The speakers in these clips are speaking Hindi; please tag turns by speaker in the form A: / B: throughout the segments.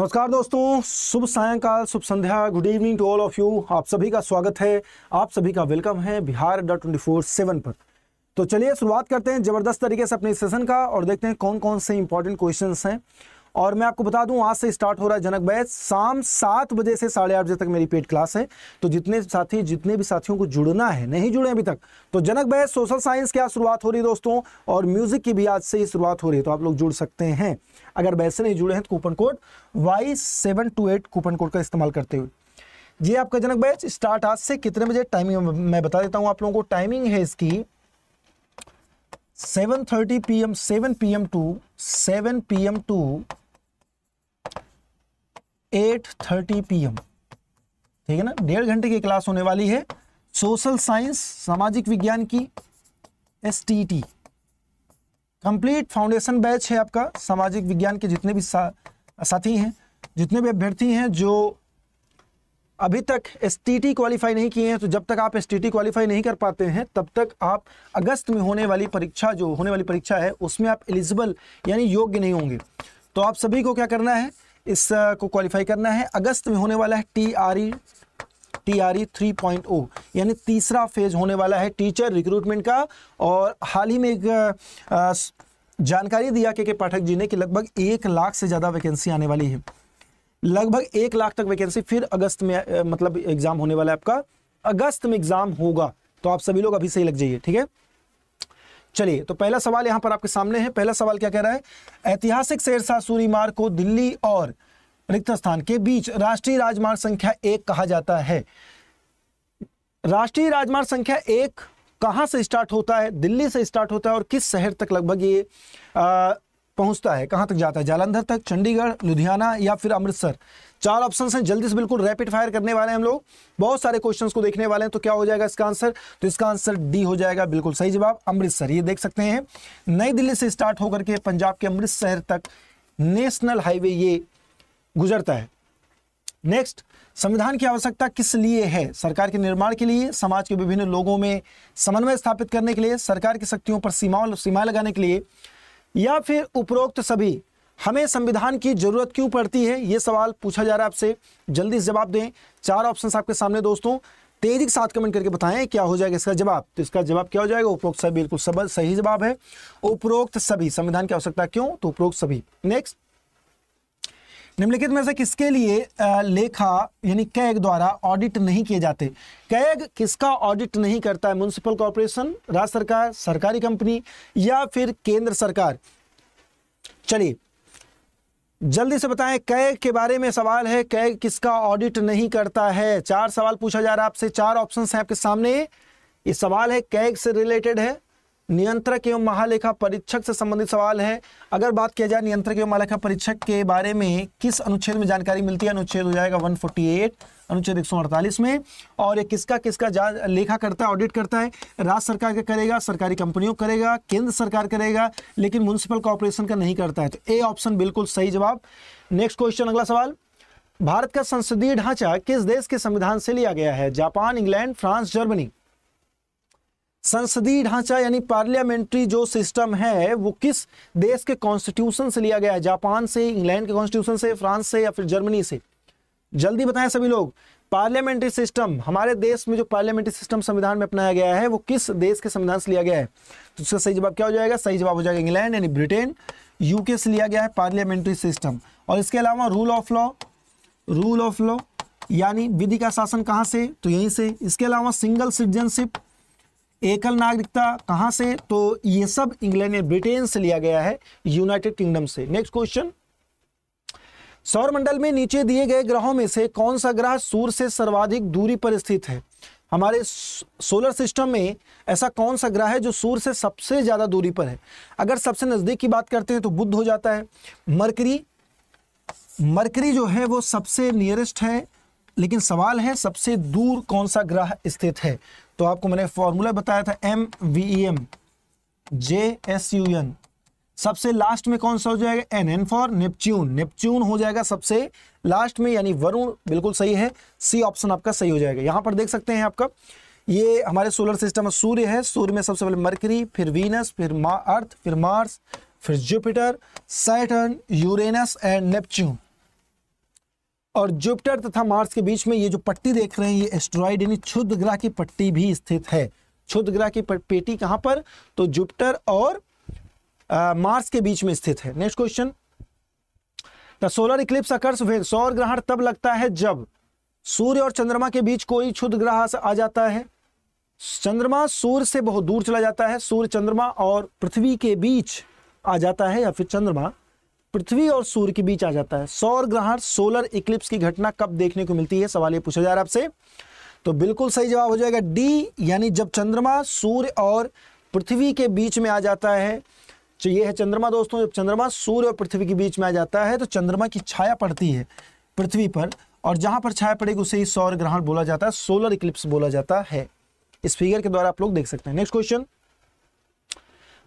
A: नमस्कार दोस्तों शुभ सायंकाल शुभ संध्या good evening to all of you आप सभी का स्वागत है आप सभी का वेलकम है Bihar dot twenty four seven पर तो चलिए शुरुआत करते हैं जबरदस्त तरीके से अपने सेशन का और देखते हैं कौन कौन से इंपॉर्टेंट क्वेश्चन हैं और मैं आपको बता दूं आज से स्टार्ट हो रहा है जनक बैच शाम सात बजे से साढ़े आठ बजे तक मेरी पेड क्लास है तो जितने साथी जितने भी साथियों को जुड़ना है नहीं जुड़े अभी तक तो जनक बैच सोशल साइंस की आज शुरुआत हो रही है दोस्तों और म्यूजिक की भी आज से ही शुरुआत हो रही है तो आप लोग जुड़ सकते हैं अगर से नहीं जुड़े हैं तो coupon code Y seven two eight coupon code का इस्तेमाल करते हुए ये आपका जनक बैच स्टार्ट आज से कितने बजे टाइमिंग मैं बता देता हूँ आप लोगों को टाइमिंग है इसकी 7:30 PM 7 PM to 7 PM to eight thirty P M ठीक है ना डेढ़ घंटे की क्लास होने वाली है सोशल साइंस सामाजिक विज्ञान की S T T complete foundation batch है आपका सामाजिक विज्ञान के जितने भी सा, साथी हैं जितने भी अभ्यर्थी हैं जो अभी तक एस टी टी क्वालिफाई नहीं किए हैं तो जब तक आप एस टी टी क्वालिफाई नहीं कर पाते हैं तब तक आप अगस्त में होने वाली परीक्षा जो होने वाली परीक्षा है उसमें आप एलिजिबल यानी योग्य नहीं होंगे तो आप सभी को क्या करना है इस को क्वालिफाई करना है अगस्त में होने वाला है T R E T R E three point O यानी तीसरा फेज होने वाला है टीचर रिक्रूटमेंट का और हाल ही में एक जानकारी दिया के, के पाठक जी ने कि लगभग एक लाख से ज़्यादा वैकेंसी आने वाली है लगभग एक लाख तक वैकेंसी फिर अगस्त में मतलब एग्जाम होने वाला है आपका अगस्त में एग्जाम होगा तो आप सभी लोग अभी से ही लग जाइए ठीक है चलिए तो पहला सवाल यहां पर आपके सामने है पहला सवाल क्या कह रहा है ऐतिहासिक शेरशाह सूरी मार्ग को दिल्ली और रिक्त स्थान के बीच राष्ट्रीय राजमार्ग संख्या एक कहा जाता है राष्ट्रीय राजमार्ग संख्या एक कहां से स्टार्ट होता है दिल्ली से स्टार्ट होता है और किस शहर तक लगभग ये पहुंचता है कहां तक जाता है जालंधर तक चंडीगढ़ लुधियाना या फिर अमृतसर चार ऑप्शन हैं जल्दी से बिल्कुल रैपिड फायर करने वाले हैं हम लोग बहुत सारे क्वेश्चन को देखने वाले हैं तो क्या हो जाएगा इसका आंसर तो इसका आंसर डी हो जाएगा बिल्कुल सही जवाब अमृतसर ये देख सकते हैं नई दिल्ली से स्टार्ट होकर के पंजाब के अमृतसर तक नेशनल हाईवे ये गुजरता है नेक्स्ट संविधान की आवश्यकता किस लिए है सरकार के निर्माण के लिए समाज के विभिन्न लोगों में समन्वय स्थापित करने के लिए सरकार की शक्तियों पर सीमा सीमा लगाने के लिए या फिर उपरोक्त सभी हमें संविधान की जरूरत क्यों पड़ती है ये सवाल पूछा जा रहा है आपसे जल्दी जवाब दें चार ऑप्शन आपके सामने दोस्तों तेजी के साथ कमेंट करके बताएं क्या हो जाएगा इसका जवाब तो इसका जवाब क्या हो जाएगा उपरोक्त सभी बिल्कुल सब सही जवाब है उपरोक्त सभी संविधान की आवश्यकता क्यों तो उपरोक्त सभी नेक्स्ट निम्नलिखित में से किसके लिए लेखा यानी कैग द्वारा ऑडिट नहीं किए जाते कैग किसका ऑडिट नहीं करता है म्यूनसिपल कॉरपोरेशन राज्य सरकार सरकारी कंपनी या फिर केंद्र सरकार चलिए जल्दी से बताएं कै के बारे में सवाल है कै किसका ऑडिट नहीं करता है चार सवाल पूछा जा रहा है आपसे चार ऑप्शन है आपके सामने ये सवाल है कै से रिलेटेड है नियंत्रक एवं महालेखा परीक्षक से संबंधित सवाल है अगर बात किया जाए नियंत्रक एवं महालेखा परीक्षक के बारे में किस अनुच्छेद में जानकारी मिलती है अनुच्छेद हो जाएगा 148 अनुच्छेद 148 में और ये किसका किसका जा लेखा करता है ऑडिट करता है राज्य सरकार का करेगा सरकारी कंपनियों करेगा केंद्र सरकार करेगा लेकिन म्यूनसिपल कॉरपोरेशन का नहीं करता है तो ए ऑप्शन बिल्कुल सही जवाब नेक्स्ट क्वेश्चन अगला सवाल भारत का संसदीय ढांचा किस देश के संविधान से लिया गया है जापान इंग्लैंड फ्रांस जर्मनी संसदीय ढांचा यानी पार्लियामेंट्री जो सिस्टम है वो किस देश के कॉन्स्टिट्यूशन से लिया गया है जापान से इंग्लैंड के कॉन्स्टिट्यूशन से फ्रांस से या फिर जर्मनी से जल्दी बताएं सभी लोग पार्लियामेंट्री सिस्टम हमारे देश में जो पार्लियामेंट्री सिस्टम संविधान में अपनाया गया है वो किस देश के संविधान से लिया गया है तो उसका सही जवाब क्या हो जाएगा सही जवाब हो जाएगा इंग्लैंड यानी ब्रिटेन यूके से लिया गया है पार्लियामेंट्री सिस्टम और इसके अलावा rule of law rule of law यानी विधि का शासन कहाँ से तो यहीं से इसके अलावा सिंगल सिटीजनशिप एकल नागरिकता कहां से तो ये सब इंग्लैंड या ब्रिटेन से लिया गया है यूनाइटेड किंगडम से नेक्स्ट क्वेश्चन सौरमंडल में नीचे दिए गए ग्रहों में से कौन सा ग्रह सूर्य से सर्वाधिक दूरी पर स्थित है हमारे सोलर सिस्टम में ऐसा कौन सा ग्रह है जो सूर्य से सबसे ज़्यादा दूरी पर है अगर सबसे नज़दीक की बात करते हैं तो बुद्ध हो जाता है मरकरी मरकरी जो है वो सबसे नियरेस्ट है लेकिन सवाल है सबसे दूर कौन सा ग्रह स्थित है तो आपको मैंने फॉर्मूला बताया था M V E M J S U N सबसे लास्ट में कौन सा हो जाएगा N N for Neptune Neptune हो जाएगा सबसे लास्ट में यानी वरुण बिल्कुल सही है सी ऑप्शन आपका सही हो जाएगा यहां पर देख सकते हैं आपका ये हमारे सोलर सिस्टम में सूर्य है सूर्य में सबसे पहले मरकरी फिर वीनस फिर अर्थ फिर मार्स फिर Jupiter Saturn Uranus and Neptune और जुपिटर तथा मार्स के बीच में ये जो पट्टी देख रहे हैं ये एस्ट्रॉइड यानी क्षुद्र ग्रह की पट्टी भी स्थित है क्षुद्र ग्रह की पेटी कहां पर तो जुपिटर और आ, मार्स के बीच में स्थित है next question the solar eclipse occurs when सौर ग्रहण तब लगता है जब सूर्य और चंद्रमा के बीच कोई क्षुद्र ग्रह आ जाता है चंद्रमा सूर्य से बहुत दूर चला जाता है सूर्य चंद्रमा और पृथ्वी के बीच आ जाता है या फिर चंद्रमा पृथ्वी और सूर्य के बीच आ जाता है सौर ग्रहण सोलर इक्लिप्स की घटना कब देखने को मिलती है सवाल ये पूछा जा रहा है आपसे तो बिल्कुल सही जवाब हो जाएगा डी यानी जब चंद्रमा सूर्य और पृथ्वी के बीच में आ जाता है तो ये है चंद्रमा दोस्तों जब चंद्रमा सूर्य और पृथ्वी के बीच में आ जाता है तो चंद्रमा की छाया पड़ती है पृथ्वी पर और जहां पर छाया पड़ेगी उसे ही सौर ग्रहण बोला जाता है सोलर इक्लिप्स बोला जाता है इस फिगर के द्वारा आप लोग देख सकते हैं next question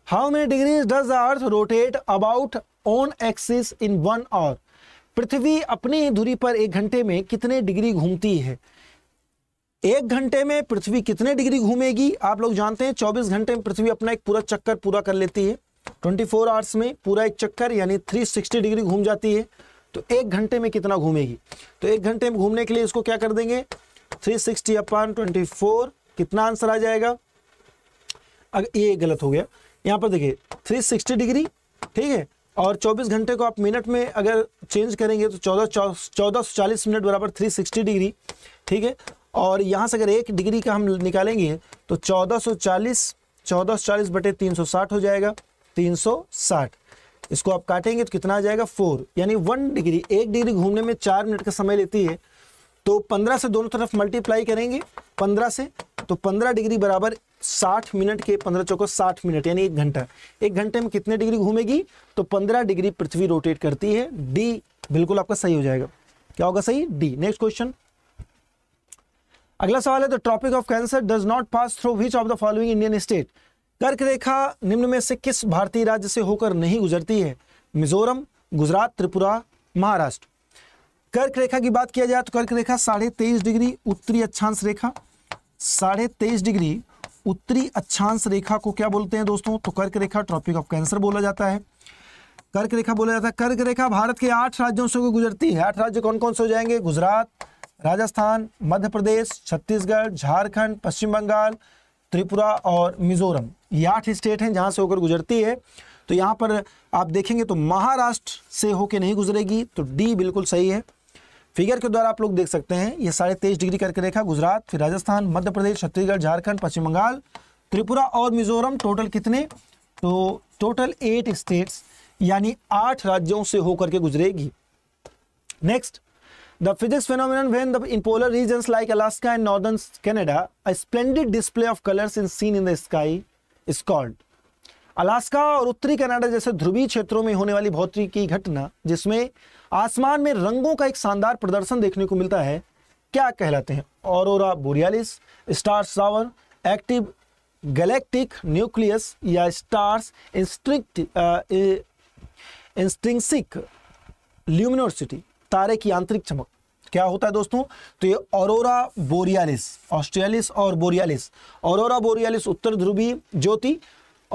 A: how many degrees does earth rotate about on axis in one hour पृथ्वी अपनी दूरी पर एक घंटे में कितने डिग्री घूमती है एक घंटे में पृथ्वी कितने डिग्री घूमेगी आप लोग जानते हैं 24 घंटे में पृथ्वी अपना एक पूरा चक्कर पूरा कर लेती है 24 आवर्स में पूरा एक चक्कर यानी 360 डिग्री घूम जाती है तो एक घंटे में कितना घूमेगी तो एक घंटे में घूमने के लिए इसको क्या कर देंगे 360 सिक्सटी अपॉन ट्वेंटी कितना आंसर आ जाएगा अगर ये गलत हो गया यहाँ पर देखिए 360 डिग्री ठीक है और 24 घंटे को आप मिनट में अगर चेंज करेंगे तो चौदह चौदह सौ चालीस मिनट बराबर 360 डिग्री ठीक है और यहाँ से अगर एक डिग्री का हम निकालेंगे तो 1440 1440 बटे 360 हो जाएगा 360 इसको आप काटेंगे तो कितना आ जाएगा फोर यानी वन डिग्री एक डिग्री घूमने में चार मिनट का समय लेती है तो पंद्रह से दोनों तरफ मल्टीप्लाई करेंगे पंद्रह से तो पंद्रह डिग्री बराबर साठ मिनट के पंद्रह चौको साठ मिनट यानी एक घंटा एक घंटे में कितने डिग्री घूमेगी तो पंद्रह डिग्री पृथ्वी रोटेट करती है डी बिल्कुल आपका सही हो जाएगा क्या होगा सही डी नेक्स्ट क्वेश्चन अगला सवाल है the tropic of cancer does not pass through which of the following Indian state कर्क रेखा निम्न में से किस भारतीय राज्य से होकर नहीं गुजरती है मिजोरम गुजरात त्रिपुरा महाराष्ट्र कर्क रेखा की बात किया जाए तो कर्क रेखा साढ़े तेईस डिग्री उत्तरी अक्षांश रेखा साढ़े तेईस डिग्री उत्तरी अच्छांश रेखा को क्या बोलते हैं दोस्तों तो कर्क रेखा ट्रॉपिक ऑफ कैंसर बोला जाता है कर्क रेखा बोला जाता है कर्क रेखा भारत के आठ राज्यों से गुजरती है आठ राज्य कौन कौन से हो जाएंगे गुजरात राजस्थान मध्य प्रदेश छत्तीसगढ़ झारखंड पश्चिम बंगाल त्रिपुरा और मिजोरम ये आठ स्टेट हैं जहां से होकर गुजरती है तो यहाँ पर आप देखेंगे तो महाराष्ट्र से होकर नहीं गुजरेगी तो डी बिल्कुल सही है फिगर के द्वारा आप लोग देख सकते हैं ये साढ़े तेईस डिग्री करके रेखा गुजरात फिर राजस्थान मध्य प्रदेश छत्तीसगढ़ झारखंड पश्चिम बंगाल त्रिपुरा और मिजोरम टोटल कितने तो टोटल एट स्टेट्स यानी आठ राज्यों से होकर के गुजरेगी next the physics phenomenon when the in polar region like Alaska and northern Canada splendid display of colour in seen in the sky is called Alaska और उत्तरी कनाडा जैसे ध्रुवीय क्षेत्रों में होने वाली भौतिकी घटना जिसमें आसमान में रंगों का एक शानदार प्रदर्शन देखने को मिलता है क्या कहलाते हैं ऑरोरा बोरियालिस स्टार सावर एक्टिव गैलेक्टिक न्यूक्लियस या स्टार्स इंस्ट्रिक्ट इंस्ट्रिंसिक ल्यूमिनोसिटी तारे की आंतरिक चमक क्या होता है दोस्तों तो ये ऑरोरा बोरियालिस ऑस्ट्रियालिस और बोरियालिस ऑरोरा बोरियालिस उत्तर ध्रुवीय ज्योति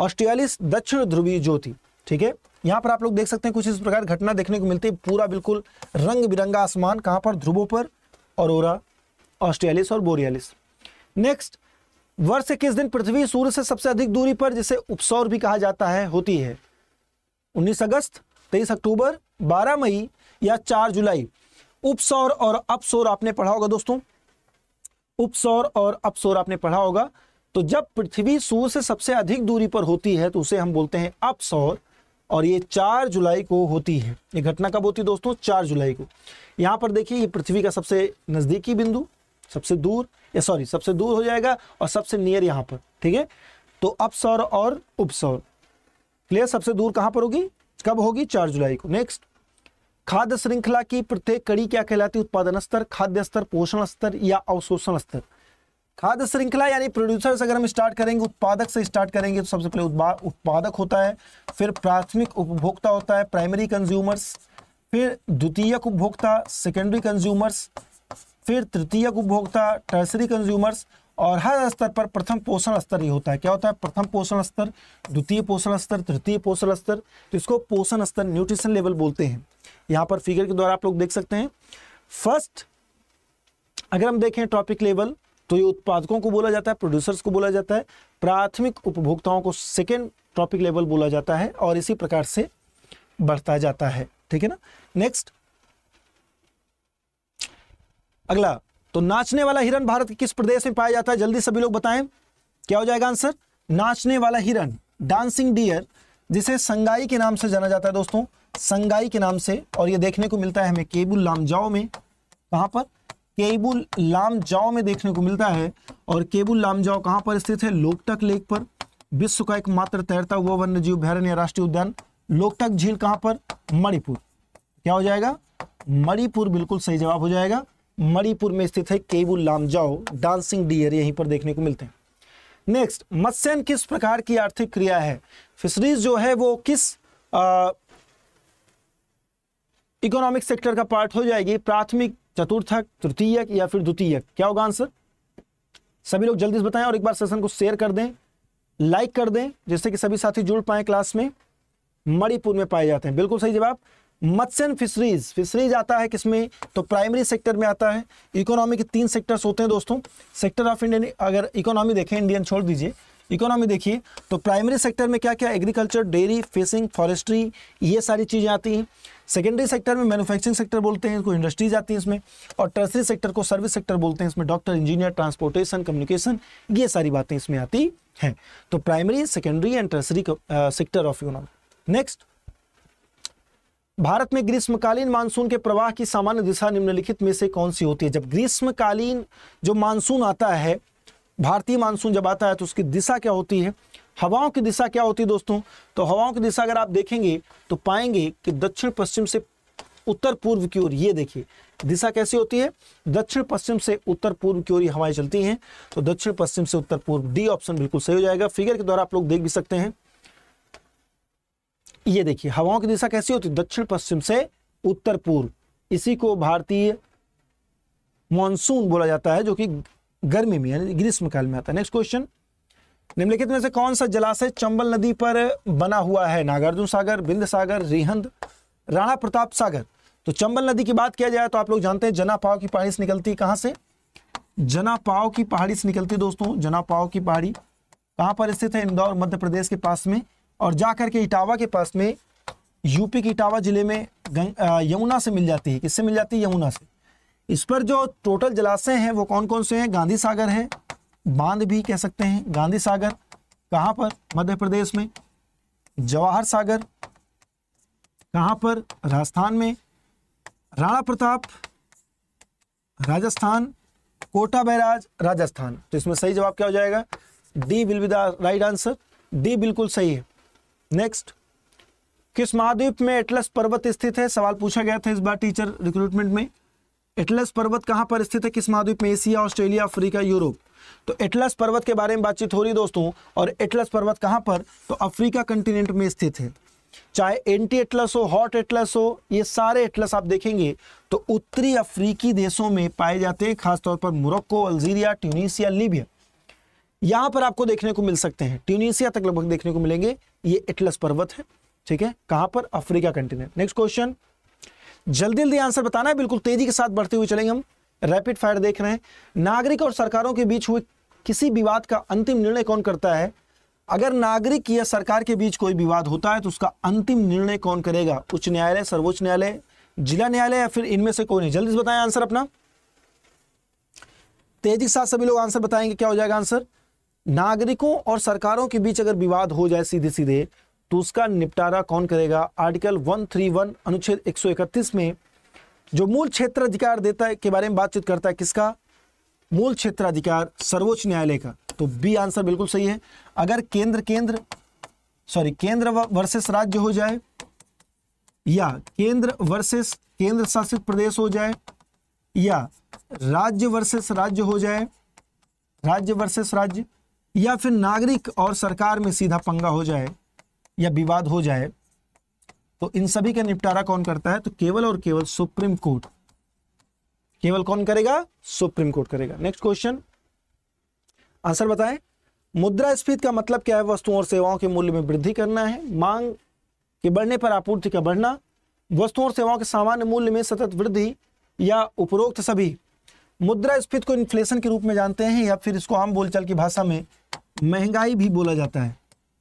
A: ऑस्ट्रियालिस दक्षिण ध्रुवीय ज्योति ठीक है यहाँ पर आप लोग देख सकते हैं कुछ इस प्रकार घटना देखने को मिलती है पूरा बिल्कुल रंग बिरंगा आसमान कहाँ पर ध्रुवों पर और ऑस्ट्रेलिस और बोरियालिस नेक्स्ट वर्ष किस दिन पृथ्वी सूर्य से सबसे अधिक दूरी पर जिसे उपसौर भी कहा जाता है होती है 19 अगस्त 23 अक्टूबर 12 मई या 4 जुलाई उपसौर और अपसौर आपने पढ़ा होगा दोस्तों उपसौर और अपसौर आपने पढ़ा होगा तो जब पृथ्वी सूर्य से सबसे अधिक दूरी पर होती है तो उसे हम बोलते हैं अपसौर और ये चार जुलाई को होती है ये घटना कब होती है दोस्तों चार जुलाई को यहाँ पर देखिए ये पृथ्वी का सबसे नज़दीकी बिंदु सबसे दूर या सॉरी सबसे दूर हो जाएगा और सबसे नियर यहाँ पर ठीक है तो अपसौर और उपसौर क्लियर सबसे दूर कहाँ पर होगी कब होगी चार जुलाई को नेक्स्ट खाद्य श्रृंखला की प्रत्येक कड़ी क्या कहलाती है उत्पादन स्तर खाद्य स्तर पोषण स्तर या अवशोषण स्तर खाद्य श्रृंखला यानी प्रोड्यूसर से अगर हम स्टार्ट करेंगे उत्पादक से स्टार्ट करेंगे तो सबसे पहले उत्पादक होता है फिर प्राथमिक उपभोक्ता होता है प्राइमरी कंज्यूमर्स फिर द्वितीयक उपभोक्ता सेकेंडरी कंज्यूमर्स फिर तृतीयक उपभोक्ता टर्सरी कंज्यूमर्स और हर स्तर पर प्रथम पोषण स्तर ही होता है क्या होता है प्रथम पोषण स्तर द्वितीय पोषण स्तर तृतीय पोषण स्तर तो इसको पोषण स्तर न्यूट्रिशन लेवल बोलते हैं यहाँ पर फिगर के द्वारा आप लोग देख सकते हैं फर्स्ट अगर हम देखें टॉपिक लेवल तो ये उत्पादकों को बोला जाता है प्रोड्यूसर्स को बोला जाता है प्राथमिक उपभोक्ताओं को सेकेंड टॉपिक लेवल बोला जाता है और इसी प्रकार से बढ़ता जाता है ठीक है ना नेक्स्ट अगला तो नाचने वाला हिरण भारत के किस प्रदेश में पाया जाता है जल्दी सभी लोग बताएं क्या हो जाएगा आंसर नाचने वाला हिरण डांसिंग डियर जिसे संगाई के नाम से जाना जाता है दोस्तों संगाई के नाम से और ये देखने को मिलता है हमें केबुल लामजाओ में कहां पर केबुल लामजाओ में देखने को मिलता है और केबुल लामजाओ कहां पर स्थित है लोकटक लेक पर विश्व का एकमात्र तैरता हुआ वन्य जीव भैरण्य राष्ट्रीय उद्यान लोकटक झील कहां पर मणिपुर क्या हो जाएगा मणिपुर बिल्कुल सही जवाब हो जाएगा मणिपुर में स्थित है केबुल लामजाओ डांसिंग डियर यहीं पर देखने को मिलते हैं नेक्स्ट मत्स्यन किस प्रकार की आर्थिक क्रिया है फिशरीज जो है वो किस इकोनॉमिक सेक्टर का पार्ट हो जाएगी प्राथमिक चतुर्थक तृतीयक या फिर द्वितीयक क्या होगा आंसर सभी लोग जल्दी से बताएं और एक बार सेशन को शेयर कर दें लाइक कर दें जिससे कि सभी साथी जुड़ पाए क्लास में मणिपुर में पाए जाते हैं बिल्कुल सही जवाब मत्स्यन फिशरीज फिशरीज आता है किसमें तो प्राइमरी सेक्टर में आता है इकोनॉमी के तीन सेक्टर्स होते हैं दोस्तों सेक्टर ऑफ इंडियन अगर इकोनॉमी देखें इंडियन छोड़ दीजिए इकोनॉमी देखिए तो प्राइमरी सेक्टर में क्या क्या एग्रीकल्चर डेयरी फिशिंग फॉरेस्ट्री ये सारी चीज़ें आती हैं सेकेंडरी सेक्टर में मैन्युफैक्चरिंग सेक्टर बोलते हैं इसको इंडस्ट्रीज आती हैं इसमें और टर्सरी सेक्टर को सर्विस सेक्टर बोलते हैं इसमें डॉक्टर इंजीनियर ट्रांसपोर्टेशन कम्युनिकेशन ये सारी बातें इसमें आती हैं तो primary secondary and tertiary sector of economy next Bharat में ग्रीष्मकालीन मानसून के प्रवाह की सामान्य दिशा निम्नलिखित में से कौन सी होती है जब ग्रीष्मकालीन जो मानसून आता है भारतीय मानसून जब आता है तो उसकी दिशा क्या होती है हवाओं की दिशा क्या होती है दोस्तों तो हवाओं की दिशा अगर आप देखेंगे तो पाएंगे कि दक्षिण पश्चिम से उत्तर पूर्व की ओर ये देखिए दिशा कैसी होती है दक्षिण पश्चिम से उत्तर पूर्व की ओर ये हवाएं चलती हैं तो दक्षिण पश्चिम से उत्तर पूर्व डी ऑप्शन बिल्कुल सही हो जाएगा फिगर के द्वारा आप लोग देख भी सकते हैं ये देखिए हवाओं की दिशा कैसी होती है दक्षिण पश्चिम से उत्तर पूर्व इसी को भारतीय मानसून बोला जाता है जो कि गर्मी में यानी ग्रीष्म काल में आता है नेक्स्ट क्वेश्चन निम्नलिखित में से कौन सा जलाशय चंबल नदी पर बना हुआ है नागार्जुन सागर बिंद सागर रिहंद राणा प्रताप सागर तो चंबल नदी की बात किया जाए तो आप लोग जानते हैं जनापाव की पहाड़ी से निकलती है कहां से जनापाव की पहाड़ी से निकलती है दोस्तों जनापाव की पहाड़ी कहां पर स्थित है इंदौर मध्य प्रदेश के पास में और जाकर के इटावा के पास में यूपी के इटावा जिले में यमुना से मिल जाती है किससे मिल जाती है यमुना से इस पर जो टोटल जलाशय हैं वो कौन कौन से हैं गांधी सागर है बांध भी कह सकते हैं गांधी सागर कहाँ पर मध्य प्रदेश में जवाहर सागर कहाँ पर राजस्थान में राणा प्रताप राजस्थान कोटा बैराज राजस्थान तो इसमें सही जवाब क्या हो जाएगा D will be the right answer D बिल्कुल सही है नेक्स्ट किस महाद्वीप में एटलस पर्वत स्थित है सवाल पूछा गया था इस बार टीचर रिक्रूटमेंट में एटलस पर्वत कहाँ पर स्थित है किस महाद्वीप में एशिया ऑस्ट्रेलिया अफ्रीका यूरोप तो एटलस पर्वत के बारे में बातचीत हो रही दोस्तों और एटलस पर्वत कहाँ पर तो अफ्रीका कंटिनेंट में स्थित है चाहे एंटी एटलस हो हॉट एटलस हो ये सारे एटलस आप देखेंगे तो उत्तरी अफ्रीकी देशों में पाए जाते हैं खासतौर पर मोरक्को अल्जीरिया ट्यूनिशिया लीबिया यहां पर आपको देखने को मिल सकते हैं ट्यूनिशिया तक लगभग देखने को मिलेंगे ये एटलस पर्वत है ठीक है कहां पर अफ्रीका कंटिनेंट नेक्स्ट क्वेश्चन जल्दी जल्दी आंसर बताना है बिल्कुल तेजी के साथ बढ़ते हुए चलेंगे हम रैपिड फायर देख रहे हैं नागरिक और सरकारों के बीच हुए किसी विवाद का अंतिम निर्णय कौन करता है अगर नागरिक या सरकार के बीच कोई विवाद होता है तो उसका अंतिम निर्णय कौन करेगा उच्च न्यायालय सर्वोच्च न्यायालय जिला न्यायालय या फिर इनमें से कोई नहीं जल्दी से बताएं आंसर अपना तेजी के साथ सभी लोग आंसर बताएंगे क्या हो जाएगा आंसर नागरिकों और सरकारों के बीच अगर विवाद हो जाए सीधे सीधे तो उसका निपटारा कौन करेगा आर्टिकल 131 अनुच्छेद 131 में जो मूल क्षेत्र अधिकार देता है के बारे में बातचीत करता है किसका मूल क्षेत्र अधिकार सर्वोच्च न्यायालय का तो बी आंसर बिल्कुल सही है अगर केंद्र केंद्र सॉरी केंद्र वर्सेस राज्य हो जाए या केंद्र वर्सेस केंद्र शासित प्रदेश हो जाए या राज्य वर्सेस राज्य हो जाए राज्य वर्सेस राज्य या फिर नागरिक और सरकार में सीधा पंगा हो जाए या विवाद हो जाए तो इन सभी का निपटारा कौन करता है तो केवल और केवल सुप्रीम कोर्ट केवल कौन करेगा सुप्रीम कोर्ट करेगा नेक्स्ट क्वेश्चन आंसर बताएं मुद्रास्फीति का मतलब क्या है वस्तुओं और सेवाओं के मूल्य में वृद्धि करना है मांग के बढ़ने पर आपूर्ति का बढ़ना वस्तुओं और सेवाओं के सामान्य मूल्य में सतत वृद्धि या उपरोक्त सभी मुद्रास्फीति को इन्फ्लेशन के रूप में जानते हैं या फिर इसको आम बोलचाल की भाषा में महंगाई भी बोला जाता है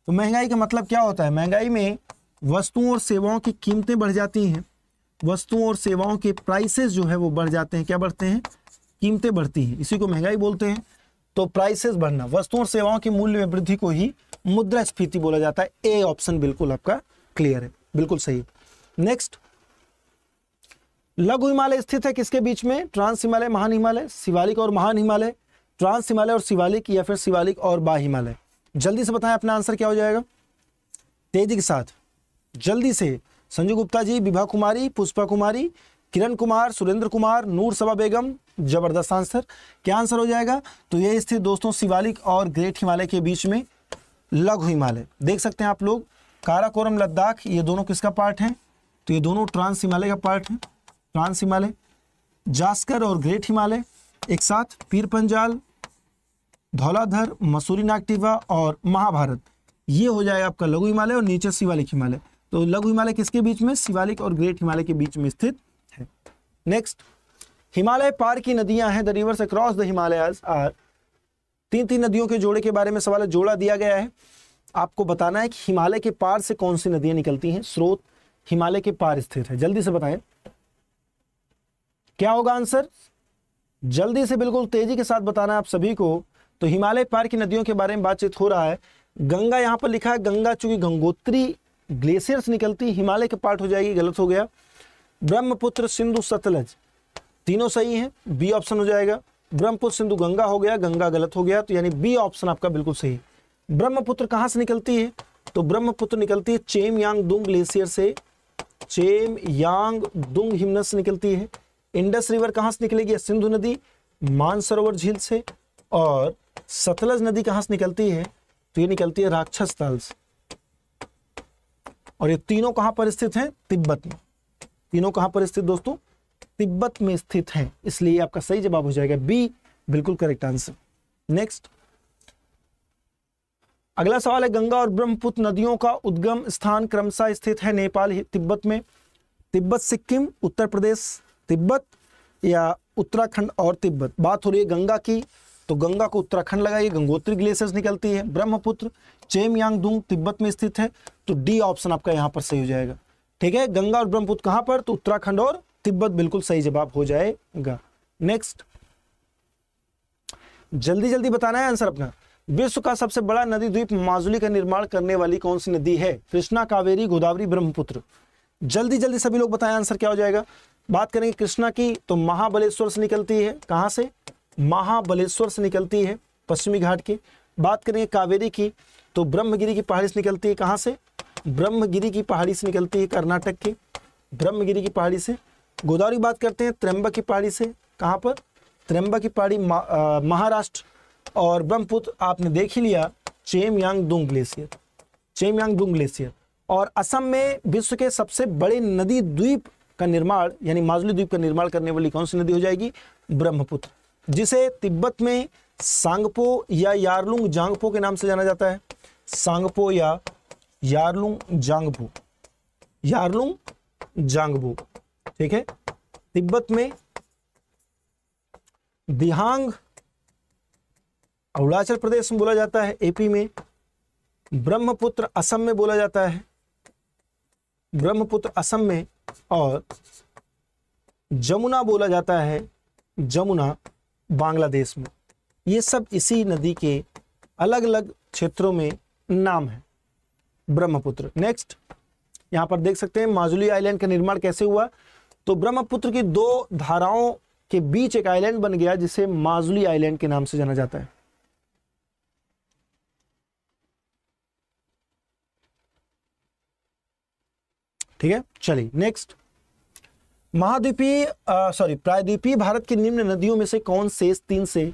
A: तो महंगाई का मतलब क्या होता है महंगाई में वस्तुओं और सेवाओं की कीमतें बढ़ जाती हैं वस्तुओं और सेवाओं के प्राइसेस जो है वो बढ़ जाते हैं क्या बढ़ते हैं कीमतें बढ़ती हैं इसी को महंगाई बोलते हैं तो प्राइसेस बढ़ना वस्तुओं और सेवाओं के मूल्य में वृद्धि को ही मुद्रास्फीति बोला जाता है ए ऑप्शन बिल्कुल आपका क्लियर है बिल्कुल सही नेक्स्ट लघु हिमालय स्थित है किसके बीच में ट्रांस हिमालय महान हिमालय शिवालिक और महान हिमालय ट्रांस हिमालय और शिवालिक या फिर शिवालिक और बा हिमालय जल्दी से बताएं अपना आंसर क्या हो जाएगा तेजी के साथ जल्दी से संजू गुप्ता जी विभा कुमारी पुष्पा कुमारी किरण कुमार सुरेंद्र कुमार नूर सबा बेगम जबरदस्त आंसर क्या आंसर हो जाएगा तो ये स्थित दोस्तों शिवालिक और ग्रेट हिमालय के बीच में लघु हिमालय देख सकते हैं आप लोग काराकोरम लद्दाख ये दोनों किसका पार्ट है तो ये दोनों ट्रांस हिमालय का पार्ट है ट्रांस हिमालय जास्कर और ग्रेट हिमालय एक साथ पीर पंजाल धौलाधर मसूरी नागटिवा और महाभारत ये हो जाएगा आपका लघु हिमालय और नीचे शिवालिक हिमालय तो लघु हिमालय किसके बीच में शिवालिक और ग्रेट हिमालय के बीच में स्थित है नेक्स्ट हिमालय पार की नदियां हैं the rivers across the Himalaya are तीन तीन नदियों के जोड़े के बारे में सवाल जोड़ा दिया गया है आपको बताना है कि हिमालय के पार से कौन सी नदियां निकलती हैं स्रोत हिमालय के पार स्थित है जल्दी से बताएं क्या होगा आंसर जल्दी से बिल्कुल तेजी के साथ बताना है आप सभी को तो हिमालय पार की नदियों के बारे में बातचीत हो रहा है गंगा यहाँ पर लिखा है गंगा चूंकि गंगोत्री ग्लेशियर्स निकलती हिमालय के पार्ट हो जाएगी गलत हो गया ब्रह्मपुत्र सिंधु सतलज तीनों सही हैं बी ऑप्शन हो जाएगा ब्रह्मपुत्र सिंधु गंगा हो गया गंगा गलत हो गया तो यानी बी ऑप्शन आपका बिल्कुल सही ब्रह्मपुत्र कहाँ से निकलती है तो ब्रह्मपुत्र निकलती है चेम यांग दुंग ग्लेशियर से चेम यांग दुंग हिमनस निकलती है इंडस रिवर कहाँ से निकलेगी सिंधु नदी मानसरोवर झील से और सतलज नदी कहां से निकलती है तो ये निकलती है राक्षस तल से और ये तीनों कहां पर स्थित हैं तिब्बत में तीनों कहां पर स्थित दोस्तों तिब्बत में स्थित हैं इसलिए आपका सही जवाब हो जाएगा बी बिल्कुल करेक्ट आंसर नेक्स्ट अगला सवाल है गंगा और ब्रह्मपुत्र नदियों का उद्गम स्थान क्रमशः स्थित है नेपाल तिब्बत में तिब्बत सिक्किम उत्तर प्रदेश तिब्बत या उत्तराखंड और तिब्बत बात हो रही है गंगा की तो गंगा को उत्तराखंड लगाइए गंगोत्री ग्लेशियर्स निकलती है ब्रह्मपुत्र चेम दुंग तिब्बत में स्थित है तो डी ऑप्शन आपका यहाँ पर सही हो जाएगा ठीक है गंगा और ब्रह्मपुत्र कहाँ पर तो उत्तराखंड और तिब्बत बिल्कुल सही जवाब हो जाएगा नेक्स्ट जल्दी जल्दी बताना है आंसर अपना विश्व का सबसे बड़ा नदी द्वीप माजुली का निर्माण करने वाली कौन सी नदी है कृष्णा कावेरी गोदावरी ब्रह्मपुत्र जल्दी जल्दी सभी लोग बताएं आंसर क्या हो जाएगा बात करेंगे कृष्णा की तो महाबलेश्वर से निकलती है कहां से महाबलेश्वर से निकलती है पश्चिमी घाट की बात करेंगे कावेरी की तो ब्रह्मगिरी की पहाड़ी से निकलती है कहाँ से ब्रह्मगिरी की पहाड़ी से निकलती है कर्नाटक की ब्रह्मगिरी की पहाड़ी से गोदावरी बात करते हैं त्र्यंबक की पहाड़ी से कहाँ पर त्र्यंबक की पहाड़ी महाराष्ट्र और ब्रह्मपुत्र आपने देख ही लिया चेम यांग दुंग ग्लेशियर चेम यांग दुंग ग्लेशियर और असम में विश्व के सबसे बड़े नदी द्वीप का निर्माण यानी माजुली द्वीप का निर्माण करने वाली कौन सी नदी हो जाएगी ब्रह्मपुत्र जिसे तिब्बत में सांगपो या यारलुंग जांगपो के नाम से जाना जाता है सांगपो या यारलुंग जांगपो यारलुंग जांगबू ठीक है तिब्बत में दिहांग अरुणाचल प्रदेश में बोला जाता है एपी में ब्रह्मपुत्र असम में बोला जाता है ब्रह्मपुत्र असम में और जमुना बोला जाता है जमुना बांग्लादेश में ये सब इसी नदी के अलग अलग क्षेत्रों में नाम है ब्रह्मपुत्र नेक्स्ट यहाँ पर देख सकते हैं माजुली आइलैंड का निर्माण कैसे हुआ तो ब्रह्मपुत्र की दो धाराओं के बीच एक आइलैंड बन गया जिसे माजुली आइलैंड के नाम से जाना जाता है ठीक है चलिए नेक्स्ट महाद्वीपीय सॉरी प्रायद्वीपीय भारत की निम्न नदियों में से कौन शेष तीन से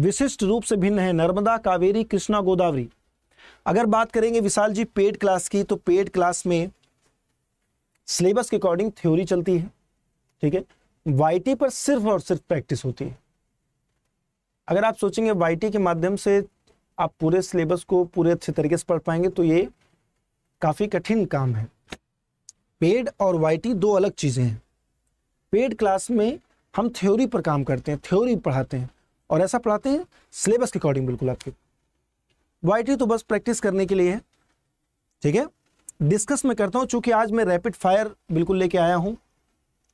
A: विशिष्ट रूप से भिन्न है नर्मदा कावेरी कृष्णा गोदावरी अगर बात करेंगे विशाल जी पेड क्लास की तो पेड क्लास में सिलेबस के अकॉर्डिंग थ्योरी चलती है ठीक है वाईटी पर सिर्फ और सिर्फ प्रैक्टिस होती है अगर आप सोचेंगे वाईटी के माध्यम से आप पूरे सिलेबस को पूरे अच्छे तरीके से पढ़ पाएंगे तो ये काफ़ी कठिन काम है पेड और वाईटी दो अलग चीज़ें हैं पेड क्लास में हम थ्योरी पर काम करते हैं थ्योरी पढ़ाते हैं और ऐसा पढ़ाते हैं सिलेबस के अकॉर्डिंग बिल्कुल आपके वाई तो बस प्रैक्टिस करने के लिए है ठीक है डिस्कस मैं करता हूँ चूंकि आज मैं रैपिड फायर बिल्कुल लेके आया हूँ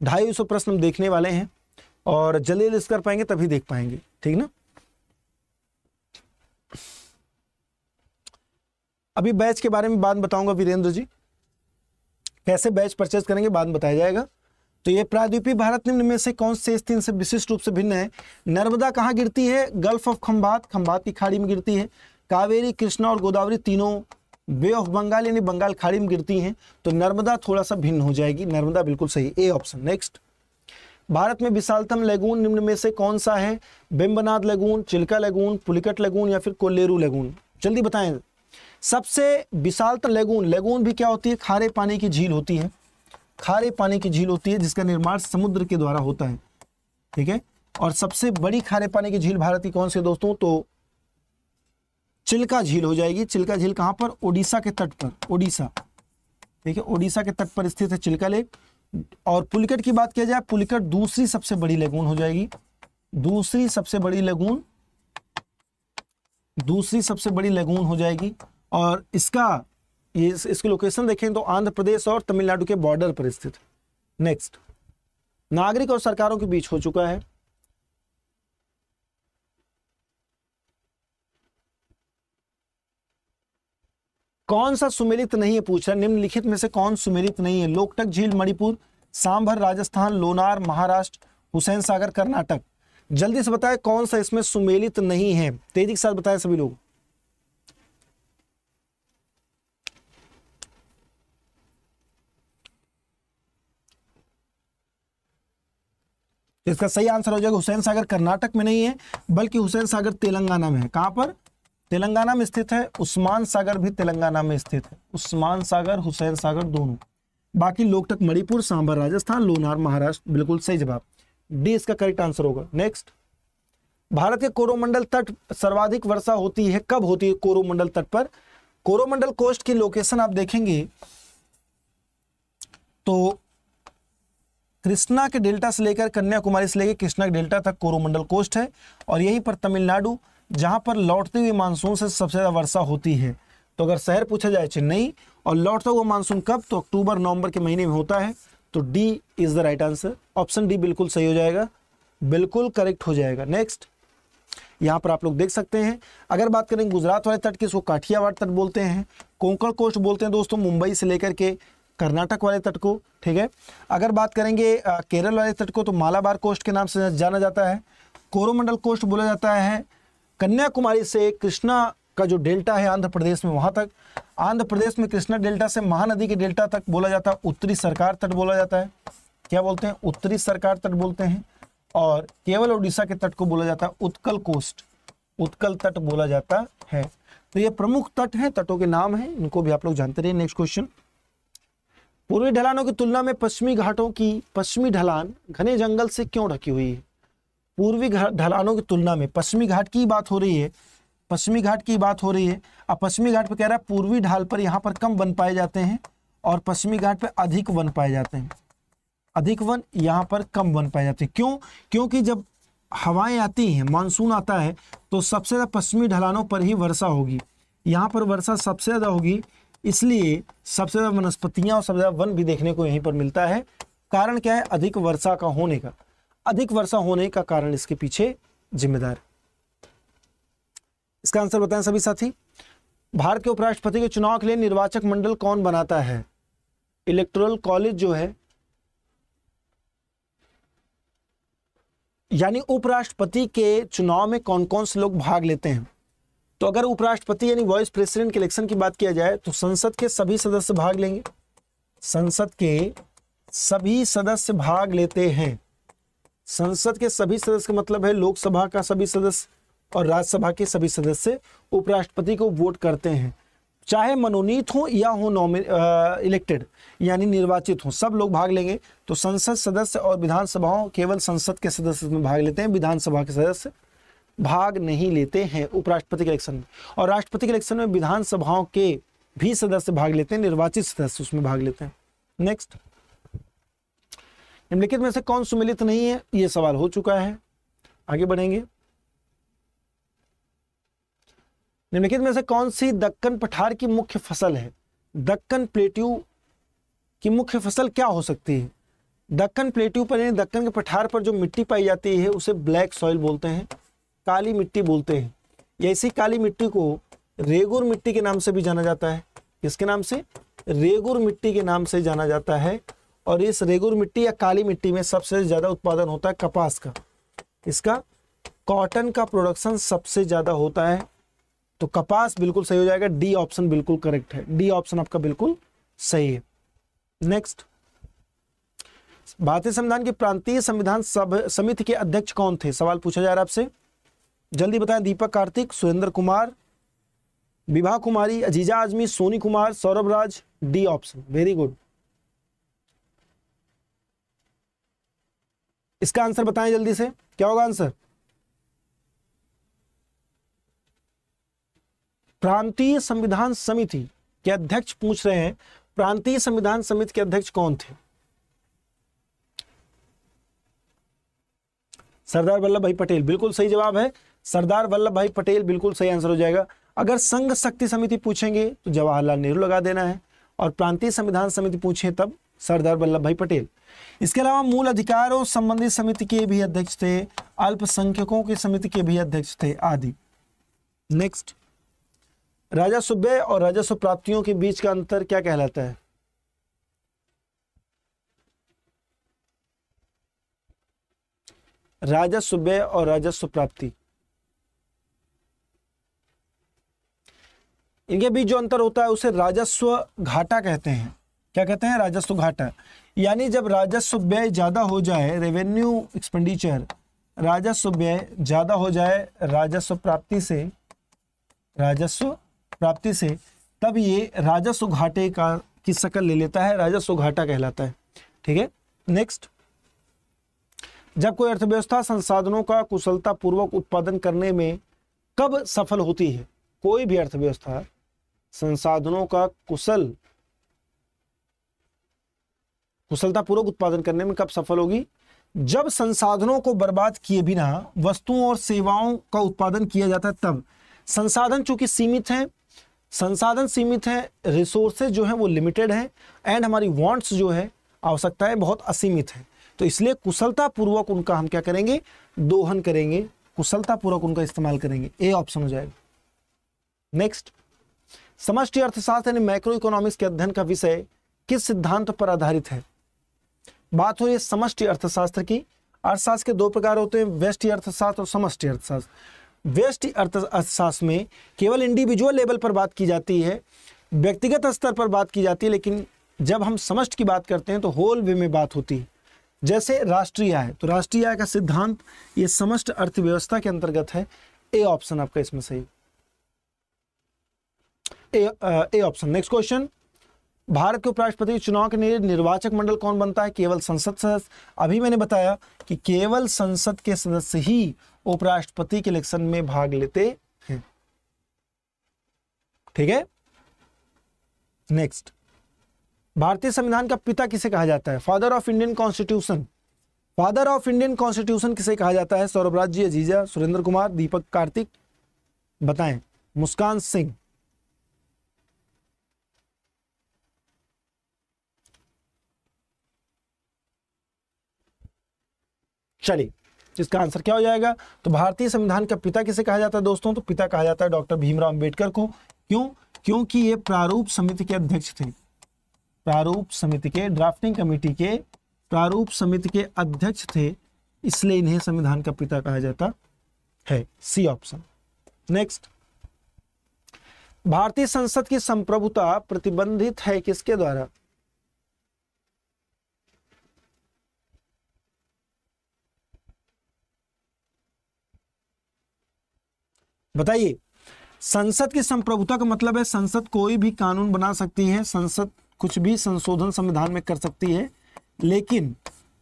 A: ढाई सौ प्रश्न हम देखने वाले हैं और जल्दी जल्दी कर पाएंगे तभी देख पाएंगे ठीक ना अभी बैच के बारे में बात बताऊंगा वीरेंद्र जी कैसे बैच परचेज करेंगे बाद में बताया जाएगा तो ये प्रायद्वीपी भारत निम्न में से कौन से स्थित से विशिष्ट रूप से भिन्न है नर्मदा कहाँ गिरती है गल्फ ऑफ खम्बात खम्बात की खाड़ी में गिरती है कावेरी कृष्णा और गोदावरी तीनों बे ऑफ बंगाल यानी बंगाल खाड़ी में गिरती हैं तो नर्मदा थोड़ा सा भिन्न हो जाएगी नर्मदा बिल्कुल सही ए ऑप्शन नेक्स्ट भारत में विशालतम लेगून निम्न में से कौन सा है Vembanad lagoon Chilka lagoon Pulicat lagoon या फिर कोलेरू लेगून जल्दी बताएं सबसे विशालतम लेगून लेगून भी क्या होती है खारे पानी की झील होती है खारे पानी की झील होती है जिसका निर्माण समुद्र के द्वारा होता है ठीक है और सबसे बड़ी खारे पानी की झील भारत की कौन सी दोस्तों तो चिल्का झील हो जाएगी चिल्का झील कहां पर ओडिशा के तट पर ओडिशा ठीक है ओडिशा के तट पर स्थित है चिल्का लेक और पुलिकट की बात किया जाए पुलिकट दूसरी सबसे बड़ी लेगून हो जाएगी दूसरी सबसे बड़ी लेगून दूसरी सबसे बड़ी लेगून हो जाएगी और इसका ये इस, इसकी लोकेशन देखें तो आंध्र प्रदेश और तमिलनाडु के बॉर्डर पर स्थित नेक्स्ट नागरिक और सरकारों के बीच हो चुका है कौन सा सुमेलित नहीं है पूछा निम्नलिखित में से कौन सुमेलित नहीं है लोकटक झील मणिपुर सांभर राजस्थान लोनार महाराष्ट्र हुसैन सागर कर्नाटक जल्दी से बताएं कौन सा इसमें सुमेलित नहीं है तेजी के साथ बताएं सभी लोग इसका सही आंसर हो जाएगा हुसैन सागर कर्नाटक में नहीं है बल्कि हुसैन सागर तेलंगाना में है कहां पर तेलंगाना में स्थित है उस्मान सागर भी तेलंगाना में स्थित है उस्मान सागर हुसैन सागर दोनों बाकी लोकटक मणिपुर सांबर राजस्थान लोनार महाराष्ट्र बिल्कुल सही जवाब डी इसका करेक्ट आंसर होगा नेक्स्ट भारत के कोरोमंडल तट सर्वाधिक वर्षा होती है कब होती है कोरोमंडल तट पर कोरोमंडल कोस्ट की लोकेशन आप देखेंगे तो कृष्णा के डेल्टा से लेकर कन्याकुमारी से लेकर कृष्णा के डेल्टा तक कोरोमंडल कोस्ट है और यहीं पर तमिलनाडु जहां पर लौटते हुए मानसून से सबसे ज़्यादा वर्षा होती है तो अगर शहर पूछा जाए चेन्नई और लौटता हुआ मानसून कब तो अक्टूबर नवंबर के महीने में होता है तो D is the right answer option D बिल्कुल सही हो जाएगा बिल्कुल करेक्ट हो जाएगा नेक्स्ट यहाँ पर आप लोग देख सकते हैं अगर बात करें गुजरात वाले तट की इसको काठियावाड़ तट बोलते हैं कोंकण कोस्ट बोलते हैं दोस्तों मुंबई से लेकर के कर्नाटक वाले तट को ठीक है अगर बात करेंगे केरल वाले तट को तो मालाबार कोस्ट के नाम से जाना जाता है कोरोमंडल कोस्ट बोला जाता है कन्याकुमारी से कृष्णा का जो डेल्टा है आंध्र प्रदेश में वहाँ तक आंध्र प्रदेश में कृष्णा डेल्टा से महानदी के डेल्टा तक बोला जाता है उत्तरी सरकार तट बोला जाता है क्या बोलते हैं उत्तरी सरकार तट बोलते हैं और केवल उड़ीसा के तट को बोला जाता है उत्कल कोस्ट उत्कल तट बोला जाता है तो ये प्रमुख तट हैं तटों के नाम हैं इनको भी आप लोग जानते रहिए नेक्स्ट क्वेश्चन पूर्वी ढलानों की तुलना में पश्चिमी घाटों की पश्चिमी ढलान घने जंगल से क्यों ढकी हुई है पूर्वी ढलानों की तुलना में पश्चिमी घाट की बात हो रही है पश्चिमी घाट की बात हो रही है अब पश्चिमी घाट पर कह रहा है पूर्वी ढाल पर यहाँ पर कम वन पाए जाते हैं और पश्चिमी घाट पर अधिक वन पाए जाते हैं अधिक वन यहाँ पर कम वन पाए जाते हैं क्यों क्योंकि जब हवाएं आती हैं मानसून आता है तो सबसे ज़्यादा पश्चिमी ढलानों पर ही वर्षा होगी यहाँ पर वर्षा सबसे ज़्यादा होगी इसलिए सबसे ज़्यादा वनस्पतियां और सबसे ज़्यादा वन भी देखने को यहीं पर मिलता है कारण क्या है अधिक वर्षा का होने का अधिक वर्षा होने का कारण इसके पीछे जिम्मेदार इसका आंसर बताएं सभी साथी भारत के उपराष्ट्रपति के चुनाव के लिए निर्वाचक मंडल कौन बनाता है इलेक्ट्रल कॉलेज जो है यानी उपराष्ट्रपति के चुनाव में कौन कौन से लोग भाग लेते हैं तो अगर उपराष्ट्रपति यानी वाइस प्रेसिडेंट के इलेक्शन की बात किया जाए तो संसद के सभी सदस्य भाग लेंगे संसद के सभी सदस्य भाग लेते हैं संसद के सभी सदस्य का मतलब है लोकसभा का सभी सदस्य और राज्यसभा के सभी सदस्य उपराष्ट्रपति को वोट करते हैं चाहे मनोनीत हो या हो नॉमि इलेक्टेड यानी निर्वाचित हो सब लोग भाग लेंगे तो संसद सदस्य और विधानसभाओं केवल संसद के सदस्य में भाग लेते हैं विधानसभा के सदस्य भाग नहीं लेते हैं उपराष्ट्रपति के इलेक्शन में और राष्ट्रपति के इलेक्शन में विधानसभाओं के भी सदस्य भाग लेते हैं निर्वाचित सदस्य उसमें भाग लेते हैं नेक्स्ट निम्नलिखित में से कौन सुमिलित नहीं है यह सवाल हो चुका है आगे बढ़ेंगे निम्नलिखित में से कौन सी दक्कन पठार की मुख्य फसल है दक्कन प्लेट्यू की मुख्य फसल क्या हो सकती है दक्कन प्लेट्यू पर यानी दक्कन के पठार पर जो मिट्टी पाई जाती है उसे ब्लैक सॉइल बोलते हैं काली मिट्टी बोलते हैं या इसी काली मिट्टी को रेगुर मिट्टी के नाम से भी जाना जाता है किसके नाम से रेगुर मिट्टी के नाम से जाना जाता है और इस रेगुर मिट्टी या काली मिट्टी में सबसे ज़्यादा उत्पादन होता है कपास का इसका कॉटन का प्रोडक्शन सबसे ज़्यादा होता है तो कपास बिल्कुल सही हो जाएगा डी ऑप्शन बिल्कुल करेक्ट है डी ऑप्शन आपका बिल्कुल सही है नेक्स्ट भारतीय संविधान की प्रांतीय संविधान समिति के अध्यक्ष कौन थे सवाल पूछा जा रहा है आपसे जल्दी बताएं Deepak Kartik Surendra Kumar Vibha Kumari Aziza Azmi Soni Kumar Saurabh Raj D option very good इसका आंसर बताएं जल्दी से क्या होगा आंसर प्रांतीय संविधान समिति के अध्यक्ष पूछ रहे हैं प्रांतीय संविधान समिति के अध्यक्ष कौन थे सरदार वल्लभ भाई पटेल बिल्कुल सही जवाब है सरदार वल्लभ भाई पटेल बिल्कुल सही आंसर हो जाएगा अगर संघ शक्ति समिति पूछेंगे तो जवाहरलाल नेहरू लगा देना है और प्रांतीय संविधान समिति पूछे तब सरदार वल्लभ भाई पटेल इसके अलावा मूल अधिकारों संबंधी समिति के भी अध्यक्ष थे अल्पसंख्यकों की समिति के भी अध्यक्ष थे आदि नेक्स्ट राजस्व व्यय और राजस्व प्राप्तियों के बीच का अंतर क्या कहलाता है राजस्व व्यय और राजस्व प्राप्ति इनके बीच जो अंतर होता है उसे राजस्व घाटा कहते हैं क्या कहते हैं राजस्व घाटा यानी जब राजस्व व्यय ज़्यादा हो जाए रेवेन्यू एक्सपेंडिचर राजस्व व्यय ज़्यादा हो जाए राजस्व प्राप्ति से राजस्व प्राप्ति से तब ये राजस्व घाटे का की शक्ल ले लेता है राजस्व घाटा कहलाता है ठीक है नेक्स्ट जब कोई अर्थव्यवस्था संसाधनों का कुशलतापूर्वक उत्पादन करने में कब सफल होती है कोई भी अर्थव्यवस्था संसाधनों का कुशल कुशलतापूर्वक उत्पादन करने में कब सफल होगी जब संसाधनों को बर्बाद किए बिना वस्तुओं और सेवाओं का उत्पादन किया जाता है तब संसाधन चूंकि सीमित हैं संसाधन सीमित हैं रिसोर्सेज जो हैं वो लिमिटेड हैं एंड हमारी वांट्स जो है आवश्यकताएं बहुत असीमित हैं तो इसलिए कुशलतापूर्वक उनका हम क्या करेंगे दोहन करेंगे कुशलतापूर्वक उनका इस्तेमाल करेंगे ए ऑप्शन हो जाएगा नेक्स्ट समष्टि अर्थशास्त्र यानी माइक्रो इकोनॉमिक्स के अध्ययन का विषय किस सिद्धांत पर आधारित है बात हो ये समष्टि अर्थशास्त्र की अर्थशास्त्र के दो प्रकार होते हैं व्यष्टि अर्थशास्त्र और समष्टि अर्थशास्त्र व्यष्टि अर्थशास्त्र में केवल इंडिविजुअल लेवल पर बात की जाती है व्यक्तिगत स्तर पर बात की जाती है लेकिन जब हम समष्टि की बात करते हैं तो होल वे में बात होती है जैसे राष्ट्रीय आय तो राष्ट्रीय आय का सिद्धांत ये समष्ट अर्थव्यवस्था के अंतर्गत है ए ऑप्शन आपका इसमें सही A option next question Bharat के उपराष्ट्रपति चुनाव के लिए निर्वाचक मंडल कौन बनता है केवल संसद सदस्य अभी मैंने बताया कि केवल संसद के सदस्य ही उपराष्ट्रपति के इलेक्शन में भाग लेते हैं ठीक है नेक्स्ट भारतीय संविधान का पिता किसे कहा जाता है father of Indian constitution father of Indian constitution किसे कहा जाता है सौरभ राज्य अजीजा सुरेंद्र कुमार दीपक कार्तिक बताएं मुस्कान सिंह चलिए इसका आंसर क्या हो जाएगा तो भारतीय संविधान का पिता किसे कहा जाता है दोस्तों तो पिता कहा जाता है डॉक्टर भीमराव अंबेडकर को क्यों क्योंकि ये प्रारूप समिति के अध्यक्ष थे प्रारूप समिति के ड्राफ्टिंग कमेटी के प्रारूप समिति के अध्यक्ष थे इसलिए इन्हें संविधान का पिता कहा जाता है सी ऑप्शन नेक्स्ट भारतीय संसद की संप्रभुता प्रतिबंधित है किसके द्वारा बताइए संसद की संप्रभुता का मतलब है संसद कोई भी कानून बना सकती है संसद कुछ भी संशोधन संविधान में कर सकती है लेकिन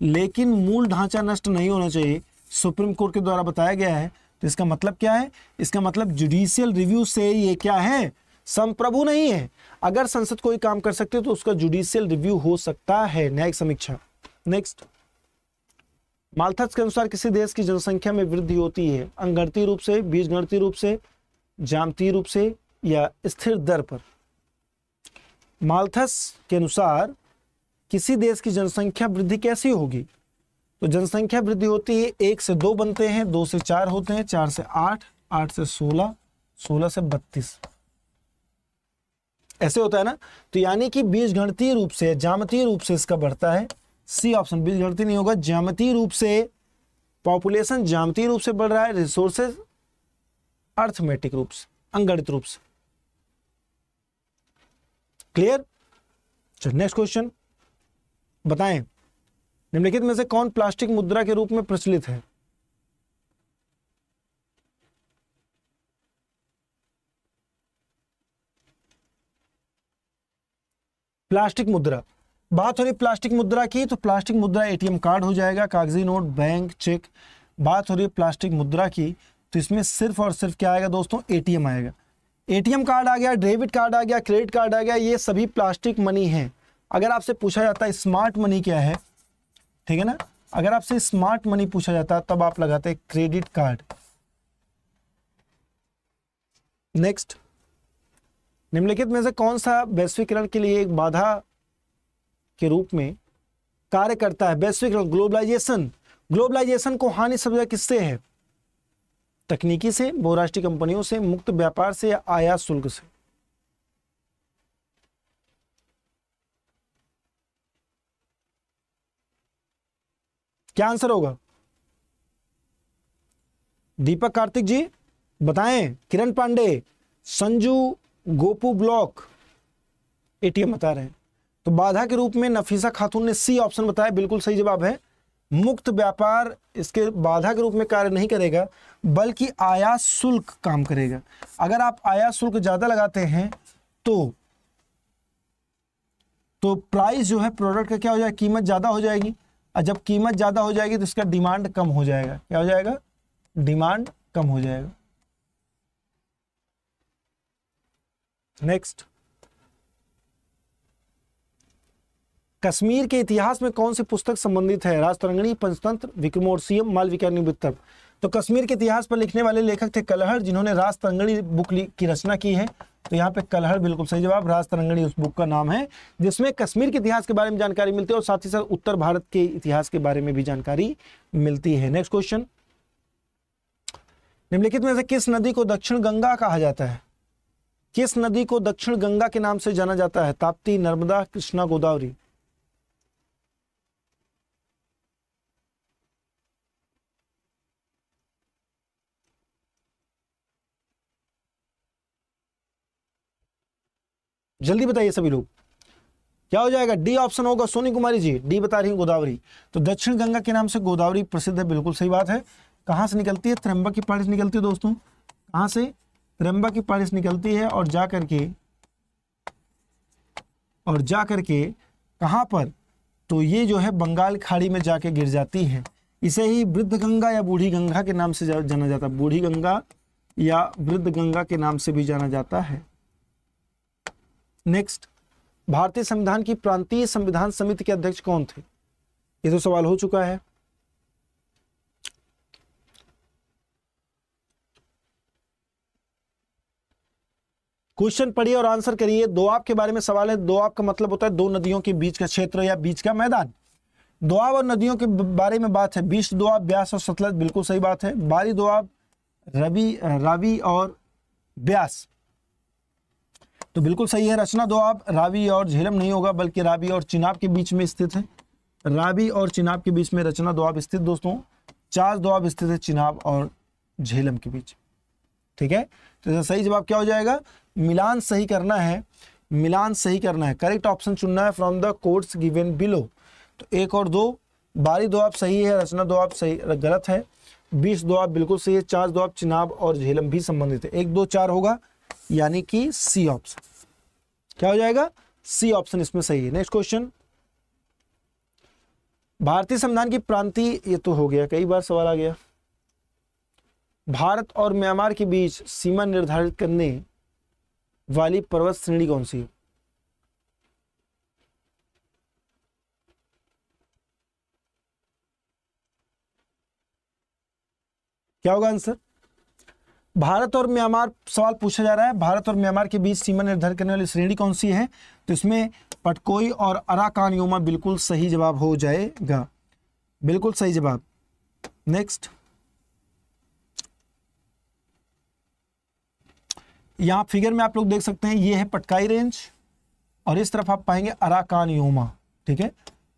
A: लेकिन मूल ढांचा नष्ट नहीं होना चाहिए सुप्रीम कोर्ट के द्वारा बताया गया है तो इसका मतलब क्या है इसका मतलब जुडिशियल रिव्यू से ये क्या है संप्रभु नहीं है अगर संसद कोई काम कर सकती है तो उसका जुडिशियल रिव्यू हो सकता है न्यायिक समीक्षा नेक्स्ट मालथस के अनुसार किसी देश की जनसंख्या में वृद्धि होती है अंगणती रूप से बीजगणतीय रूप से जामती रूप से या स्थिर दर पर मालथस के अनुसार किसी देश की जनसंख्या वृद्धि कैसी होगी तो जनसंख्या वृद्धि होती है एक से दो बनते हैं दो से चार होते हैं चार से आठ आठ से सोलह सोलह से बत्तीस ऐसे होता है ना तो यानी कि बीज गणतीय रूप से जामतीय रूप से इसका बढ़ता है सी ऑप्शन बीजगणित नहीं होगा ज्यामितीय रूप से पॉपुलेशन ज्यामती रूप से बढ़ रहा है रिसोर्सेज अर्थमेटिक रूप से अंगणित रूप से क्लियर चलो नेक्स्ट क्वेश्चन बताएं निम्नलिखित में से कौन प्लास्टिक मुद्रा के रूप में प्रचलित है प्लास्टिक मुद्रा बात हो रही प्लास्टिक मुद्रा की तो प्लास्टिक मुद्रा एटीएम कार्ड हो जाएगा कागजी नोट बैंक चेक बात हो रही प्लास्टिक मुद्रा की तो इसमें सिर्फ और सिर्फ क्या आएगा दोस्तों एटीएम आएगा एटीएम कार्ड आ गया डेबिट कार्ड आ गया क्रेडिट कार्ड आ गया ये सभी प्लास्टिक मनी है अगर आपसे पूछा जाता है स्मार्ट मनी क्या है ठीक है ना अगर आपसे स्मार्ट मनी पूछा जाता है तब आप लगाते हैं क्रेडिट कार्ड नेक्स्ट निम्नलिखित में से कौन सा वैश्वीकरण के लिए एक बाधा के रूप में कार्य करता है वैश्विक ग्लोबलाइजेशन ग्लोबलाइजेशन को हानि सबसे किससे है तकनीकी से बहुराष्ट्रीय कंपनियों से मुक्त व्यापार से या आयात शुल्क से क्या आंसर होगा दीपक कार्तिक जी बताएं किरण पांडे संजू गोपू ब्लॉक एटीएम बता रहे हैं तो बाधा के रूप में नफीसा खातून ने सी ऑप्शन बताया बिल्कुल सही जवाब है मुक्त व्यापार इसके बाधा के रूप में कार्य नहीं करेगा बल्कि आयात शुल्क काम करेगा अगर आप आयात शुल्क ज़्यादा लगाते हैं तो तो प्राइस जो है प्रोडक्ट का क्या हो जाएगा कीमत ज़्यादा हो जाएगी और जब कीमत ज़्यादा हो जाएगी तो इसका डिमांड कम हो जाएगा क्या हो जाएगा डिमांड कम हो जाएगा नेक्स्ट कश्मीर के इतिहास में कौन सी पुस्तक संबंधित है राजतरंगणी पंचतंत्र विक्रमोर्सियम मालविका वित्तर तो कश्मीर के इतिहास पर लिखने वाले लेखक थे कलहर जिन्होंने राजतरंगणी बुक की रचना की है तो यहाँ पे कलहर बिल्कुल सही जवाब राजतरंगणी उस बुक का नाम है जिसमें कश्मीर के इतिहास के बारे में जानकारी मिलती है और साथ ही साथ उत्तर भारत के इतिहास के बारे में भी जानकारी मिलती है नेक्स्ट क्वेश्चन निम्नलिखित में से किस नदी को दक्षिण गंगा कहा जाता है किस नदी को दक्षिण गंगा के नाम से जाना जाता है ताप्ती नर्मदा कृष्णा गोदावरी जल्दी बताइए सभी लोग क्या हो जाएगा डी ऑप्शन होगा सोनी कुमारी जी डी बता रही गोदावरी तो दक्षिण गंगा के नाम से गोदावरी प्रसिद्ध है बिल्कुल सही बात है कहां से निकलती है त्रंबा की पारिश निकलती है दोस्तों कहा से त्रंबा की पारिश निकलती है और जाकर के और जा के कहा पर तो ये जो है बंगाल खाड़ी में जाके गिर जाती है इसे ही वृद्ध गंगा या बूढ़ी गंगा के नाम से जाना जाता है बूढ़ी गंगा या वृद्ध गंगा के नाम से भी जाना जाता है नेक्स्ट भारतीय संविधान की प्रांतीय संविधान समिति के अध्यक्ष कौन थे ये तो सवाल हो चुका है क्वेश्चन पढ़िए और आंसर करिए दोआब के बारे में सवाल है दोआब का मतलब होता है दो नदियों के बीच का क्षेत्र या बीच का मैदान दोआब और नदियों के बारे में बात है बीस दोआब ब्यास और सतलज बिल्कुल सही बात है बारी दोआब रवि रावी और ब्यास तो बिल्कुल सही है रचना दो आप रावी और झेलम नहीं होगा बल्कि रावी और चिनाब के बीच में स्थित है रावी और चिनाब के बीच में रचना दो आप स्थित दोस्तों चार दो आप स्थित है चिनाब और झेलम के बीच ठीक है तो सही जवाब क्या हो जाएगा मिलान सही करना है मिलान सही करना है करेक्ट ऑप्शन चुनना है from the courts given below तो एक और दो बारी दो आप सही है रचना दो आप सही गलत है बीस दो आप बिल्कुल सही है चार दो आप चिनाब और झेलम भी संबंधित है एक दो चार होगा यानी कि सी ऑप्शन क्या हो जाएगा सी ऑप्शन इसमें सही है नेक्स्ट क्वेश्चन भारतीय संविधान की प्रांति ये तो हो गया कई बार सवाल आ गया भारत और म्यांमार के बीच सीमा निर्धारित करने वाली पर्वत श्रेणी कौन सी है क्या होगा आंसर भारत और म्यांमार सवाल पूछा जा रहा है भारत और म्यांमार के बीच सीमा निर्धारित करने वाली श्रेणी कौन सी है तो इसमें पटकोई और अराकान योमा बिल्कुल सही जवाब हो जाएगा बिल्कुल सही जवाब नेक्स्ट यहां फिगर में आप लोग देख सकते हैं ये है पटकाई रेंज और इस तरफ आप पाएंगे अराकान योमा ठीक है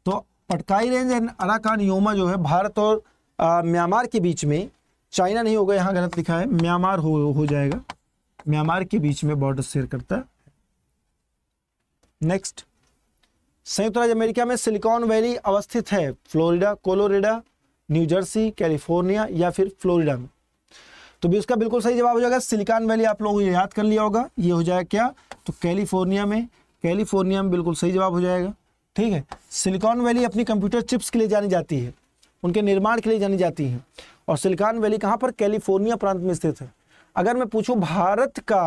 A: तो Patkai range and Arakan Yoma जो है भारत और म्यांमार के बीच में चाइना नहीं होगा यहाँ गलत लिखा है म्यांमार हो हो जाएगा म्यांमार के बीच में बॉर्डर शेयर करता है नेक्स्ट संयुक्त राज्य अमेरिका में सिलिकॉन वैली अवस्थित है Florida Colorado New Jersey California या फिर फ्लोरिडा में तो भी उसका बिल्कुल सही जवाब हो जाएगा सिलिकॉन वैली आप लोगों को याद कर लिया होगा ये हो जाएगा क्या तो कैलिफोर्निया में कैलिफोर्निया में बिल्कुल सही जवाब हो जाएगा ठीक है सिलिकॉन वैली अपनी कंप्यूटर चिप्स के लिए जानी जाती है उनके निर्माण के लिए जानी जाती है और सिलिकॉन वैली कहाँ पर कैलिफोर्निया प्रांत में स्थित है अगर मैं पूछूं भारत का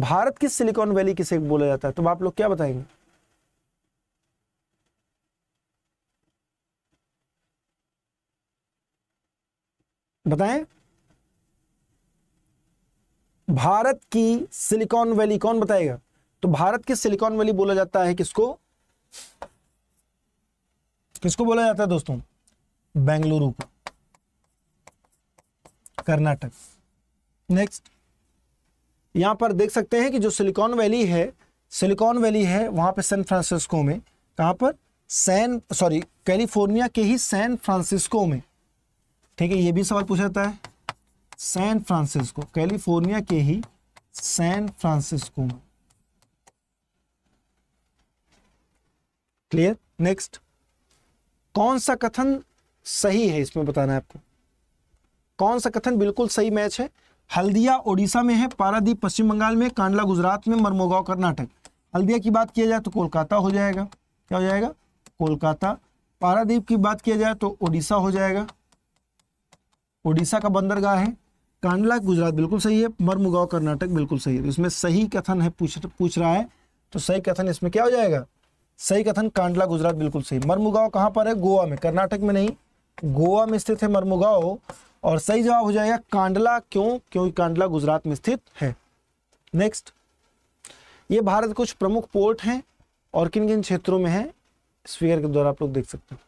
A: भारत की सिलिकॉन वैली किसे बोला जाता है तो आप लोग क्या बताएंगे बताएं भारत की सिलिकॉन वैली कौन बताएगा तो भारत की सिलिकॉन वैली बोला जाता है किसको किसको बोला जाता है दोस्तों बेंगलुरु को कर्नाटक नेक्स्ट यहाँ पर देख सकते हैं कि जो सिलिकॉन वैली है सिलिकॉन वैली है वहां पे सैन फ्रांसिस्को में कहां पर सैन सॉरी कैलिफोर्निया के ही सैन फ्रांसिस्को में ठीक है ये भी सवाल पूछा जाता है सैन फ्रांसिस्को कैलिफोर्निया के ही सैन फ्रांसिस्को में क्लियर नेक्स्ट कौन सा कथन सही है इसमें बताना है आपको कौन सा कथन बिल्कुल सही मैच है हल्दिया ओडिशा में है पारादीप पश्चिम बंगाल में कांडला गुजरात में मरमोगांव कर्नाटक हल्दिया की बात किया जाए तो कोलकाता हो जाएगा क्या हो जाएगा कोलकाता पारादीप की बात किया जाए तो ओडिशा हो जाएगा ओडिशा का बंदरगाह है कांडला गुजरात बिल्कुल सही है मरमुगांव कर्नाटक बिल्कुल सही है तो इसमें सही कथन है पूछ पूछ रहा है तो सही कथन इसमें क्या हो जाएगा सही कथन कांडला गुजरात बिल्कुल सही मरमुगांव कहां पर है गोवा में कर्नाटक में नहीं गोवा में स्थित है मरमुगाव और सही जवाब हो जाएगा कांडला क्यों क्योंकि कांडला गुजरात में स्थित है नेक्स्ट ये भारत कुछ प्रमुख पोर्ट हैं और किन किन क्षेत्रों में है इस के द्वारा आप लोग देख सकते हो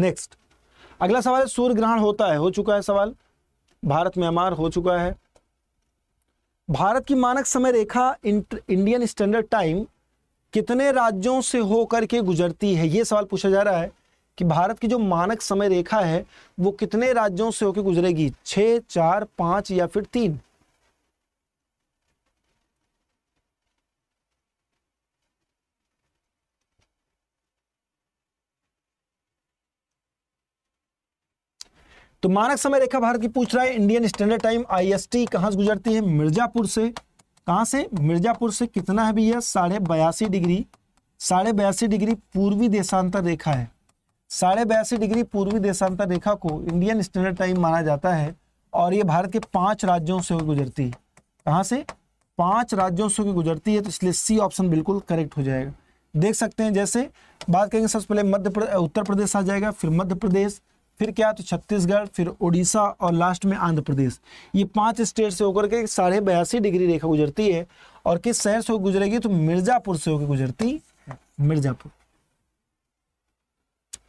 A: नेक्स्ट अगला सवाल है सूर्य ग्रहण होता है हो चुका है सवाल भारत म्यांमार हो चुका है भारत की मानक समय रेखा इंडियन स्टैंडर्ड टाइम कितने राज्यों से होकर के गुजरती है यह सवाल पूछा जा रहा है कि भारत की जो मानक समय रेखा है वो कितने राज्यों से होकर गुजरेगी छ चार पांच या फिर तीन तो मानक समय रेखा भारत की पूछ रहा है इंडियन स्टैंडर्ड टाइम आईएसटी कहां से गुजरती है मिर्जापुर से कहां से मिर्जापुर से कितना है भैया साढ़े बयासी डिग्री साढ़े बयासी डिग्री पूर्वी देशांतर रेखा है साढ़े बयासी डिग्री पूर्वी देशांतर रेखा को इंडियन स्टैंडर्ड टाइम माना जाता है और ये भारत के पांच राज्यों से गुजरती है कहाँ से पांच राज्यों से गुजरती है तो इसलिए सी ऑप्शन बिल्कुल करेक्ट हो जाएगा देख सकते हैं जैसे बात करेंगे सबसे पहले मध्य उत्तर प्रदेश आ जाएगा फिर मध्य प्रदेश फिर क्या तो छत्तीसगढ़ फिर उड़ीसा और लास्ट में आंध्र प्रदेश ये पांच स्टेट से होकर के साढ़े बयासी डिग्री रेखा गुजरती है और किस शहर से गुजरेगी तो मिर्जापुर से होकर गुजरती है मिर्जापुर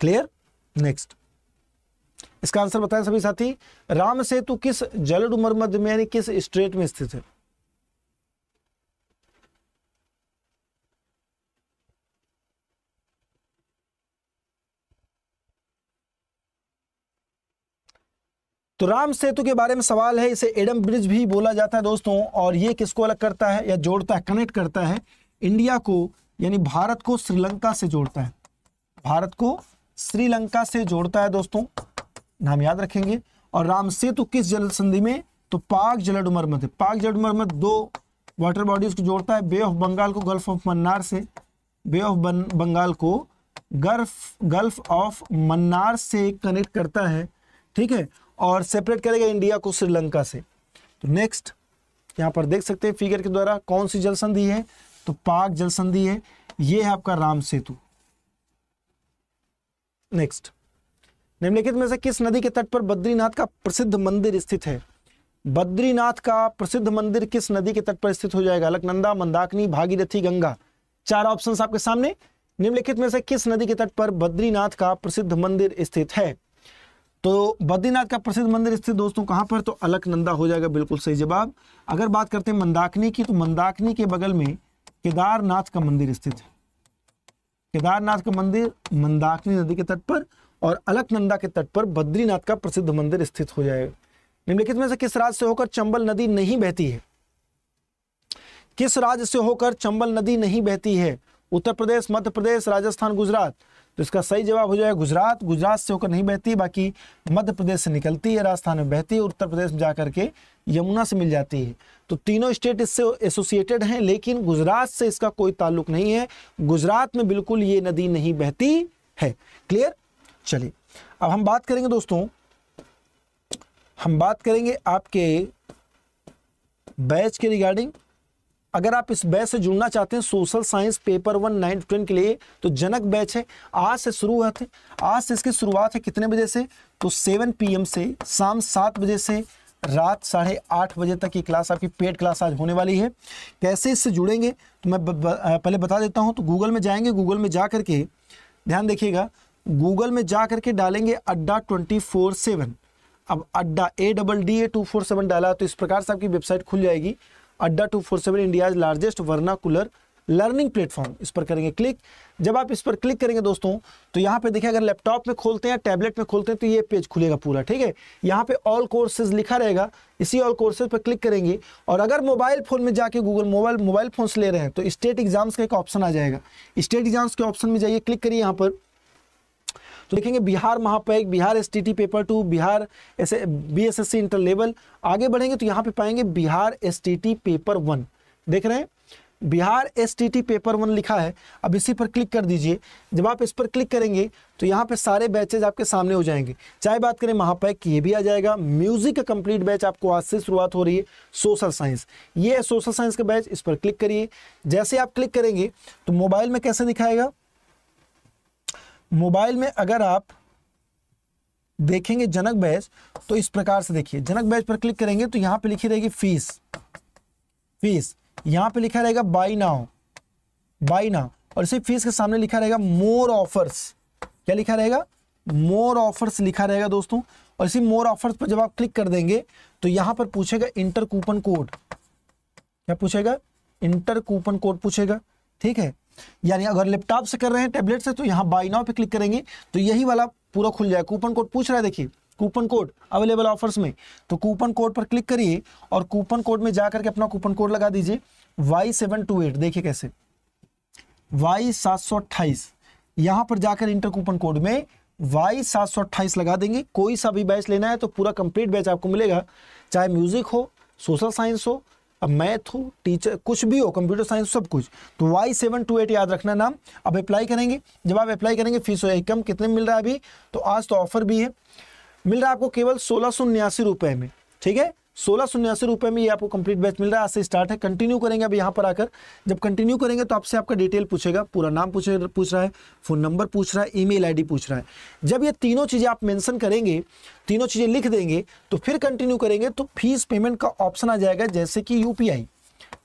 A: क्लियर नेक्स्ट इसका आंसर बताएं सभी साथी राम सेतु किस जल डुमर मध्य में यानी किस स्ट्रेट में स्थित है तो राम सेतु के बारे में सवाल है इसे एडम ब्रिज भी बोला जाता है दोस्तों और ये किसको अलग करता है या जोड़ता है कनेक्ट करता है इंडिया को यानी भारत को श्रीलंका से जोड़ता है भारत को श्रीलंका से जोड़ता है दोस्तों नाम याद रखेंगे और राम सेतु किस जल संधि में तो पाक जलड मरम्मत पाक जलड मरमत दो वाटर बॉडीज को जोड़ता है बे ऑफ बंगाल को गल्फ ऑफ मन्नार से बे ऑफ बंगाल को गर्फ गल्फ ऑफ मन्नार से कनेक्ट करता है ठीक है और सेपरेट करेगा इंडिया को श्रीलंका से तो नेक्स्ट यहाँ पर देख सकते हैं फिगर के द्वारा कौन सी जल संधि है तो पाक जल संधि है ये है आपका राम सेतु नेक्स्ट निम्नलिखित में से किस नदी के तट पर बद्रीनाथ का प्रसिद्ध मंदिर स्थित है बद्रीनाथ का प्रसिद्ध मंदिर किस नदी के तट पर स्थित हो जाएगा अलकनंदा मंदाकिनी भागीरथी गंगा चार ऑप्शंस आपके सामने निम्नलिखित में से किस नदी के तट पर बद्रीनाथ का प्रसिद्ध मंदिर स्थित है तो बद्रीनाथ का प्रसिद्ध मंदिर स्थित दोस्तों कहां पर तो अलकनंदा हो जाएगा बिल्कुल सही जवाब अगर बात करते हैं मंदाकिनी की तो मंदाकिनी के बगल में केदारनाथ का मंदिर स्थित है केदारनाथ का मंदिर मंदाकिनी नदी के तट पर और अलकनंदा के तट पर बद्रीनाथ का प्रसिद्ध मंदिर स्थित हो जाएगा निम्नलिखित में से किस राज्य से होकर चंबल नदी नहीं बहती है किस राज्य से होकर चंबल नदी नहीं बहती है उत्तर प्रदेश मध्य प्रदेश राजस्थान गुजरात तो इसका सही जवाब हो जाएगा गुजरात गुजरात से होकर नहीं बहती बाकी मध्य प्रदेश से निकलती है राजस्थान में बहती है उत्तर प्रदेश में जा करके यमुना से मिल जाती है तो तीनों स्टेट इससे एसोसिएटेड हैं लेकिन गुजरात से इसका कोई ताल्लुक नहीं है गुजरात में बिल्कुल ये नदी नहीं बहती है क्लियर चलिए अब हम बात करेंगे दोस्तों हम बात करेंगे आपके बैच के रिगार्डिंग अगर आप इस बैच से जुड़ना चाहते हैं social science paper one nine ten के लिए तो जनक बैच है आज से शुरू हुआ थे आज से इसकी शुरुआत है कितने बजे से तो सेवन पीएम से शाम सात बजे से रात साढ़े आठ बजे तक की क्लास आपकी पेड क्लास आज होने वाली है कैसे इससे जुड़ेंगे तो मैं ब, ब, पहले बता देता हूँ तो गूगल में जाएंगे गूगल में जा करके ध्यान देखिएगा गूगल में जा करके डालेंगे अड्डा ट्वेंटी फोर सेवन अब Adda A double D A two four seven डाला तो इस प्रकार से आपकी वेबसाइट खुल जाएगी Adda two four seven India largest vernacular learning platform इस पर करेंगे क्लिक जब आप इस पर क्लिक करेंगे दोस्तों तो यहाँ पे देखिए अगर लैपटॉप में खोलते हैं टैबलेट में खोलते हैं तो ये पेज खुलेगा पूरा ठीक है यहाँ पे ऑल कोर्सेज लिखा रहेगा इसी ऑल कोर्सेज पर क्लिक करेंगे और अगर मोबाइल फ़ोन में जाके गूगल मोबाइल मोबाइल फ़ोन ले रहे हैं तो स्टेट एग्जाम्स का एक ऑप्शन आ जाएगा स्टेट एग्जाम्स के ऑप्शन में जाइए क्लिक करिए यहाँ पर तो देखेंगे Bihar Mahapack Bihar S paper to Bihar S B inter level आगे बढ़ेंगे तो यहाँ पे पाएंगे बिहार एस पेपर वन देख रहे हैं बिहार एस पेपर वन लिखा है अब इसी पर क्लिक कर दीजिए जब आप इस पर क्लिक करेंगे तो यहाँ पे सारे बैचेज आपके सामने हो जाएंगे चाहे बात करें महापैक की ये भी आ जाएगा म्यूजिक का कंप्लीट बैच आपको आज से शुरुआत हो रही है सोशल साइंस ये है सोशल साइंस का बैच इस पर क्लिक करिए जैसे आप क्लिक करेंगे तो मोबाइल में कैसे दिखाएगा मोबाइल में अगर आप देखेंगे जनक बैच तो इस प्रकार से देखिए जनक बैच पर क्लिक करेंगे तो यहां पे लिखी रहेगी फीस फीस यहां पे लिखा रहेगा बाई नाउ बाई नाउ और इसी फीस के सामने लिखा रहेगा मोर ऑफर्स क्या लिखा रहेगा मोर ऑफर्स लिखा रहेगा दोस्तों और इसी मोर ऑफर्स पर जब आप क्लिक कर देंगे तो यहां पर पूछेगा इंटर कूपन कोड क्या पूछेगा इंटर कूपन कोड पूछेगा ठीक है यानी अगर लैपटॉप से कर रहे हैं टैबलेट से तो यहाँ बाई नाव पे क्लिक करेंगे तो यही वाला पूरा खुल जाए कूपन कोड पूछ रहा है देखिए कूपन कोड अवेलेबल ऑफर्स में तो कूपन कोड पर क्लिक करिए और कूपन कोड में जाकर के अपना कूपन कोड लगा दीजिए वाई सेवन टू एट देखिए कैसे वाई सात सौ अट्ठाईस यहाँ पर जाकर इंटर कूपन कोड में वाई सात सौ अट्ठाईस लगा देंगे कोई सा भी बैच लेना है तो पूरा कंप्लीट बैच आपको मिलेगा चाहे म्यूजिक हो सोशल साइंस हो अब मैथ हो टीचर कुछ भी हो कंप्यूटर साइंस सब कुछ तो वाई सेवन टू एट याद रखना नाम अब अप्लाई करेंगे जब आप अप्लाई करेंगे फीस हो कम कितने मिल रहा है अभी तो आज तो ऑफर भी है मिल रहा है आपको केवल सोलह सौ उन्यासी रुपये में ठीक है सोलह सौ उन्यासी रुपये में ये आपको कंप्लीट बैच मिल रहा है आज से स्टार्ट है कंटिन्यू करेंगे अब यहाँ पर आकर जब कंटिन्यू करेंगे तो आपसे आपका डिटेल पूछेगा पूरा नाम पूछे पूछ रहा है फ़ोन नंबर पूछ रहा है ईमेल आईडी पूछ रहा है जब ये तीनों चीज़ें आप मेंशन करेंगे तीनों चीज़ें लिख देंगे तो फिर कंटिन्यू करेंगे तो फीस पेमेंट का ऑप्शन आ जाएगा जैसे कि यू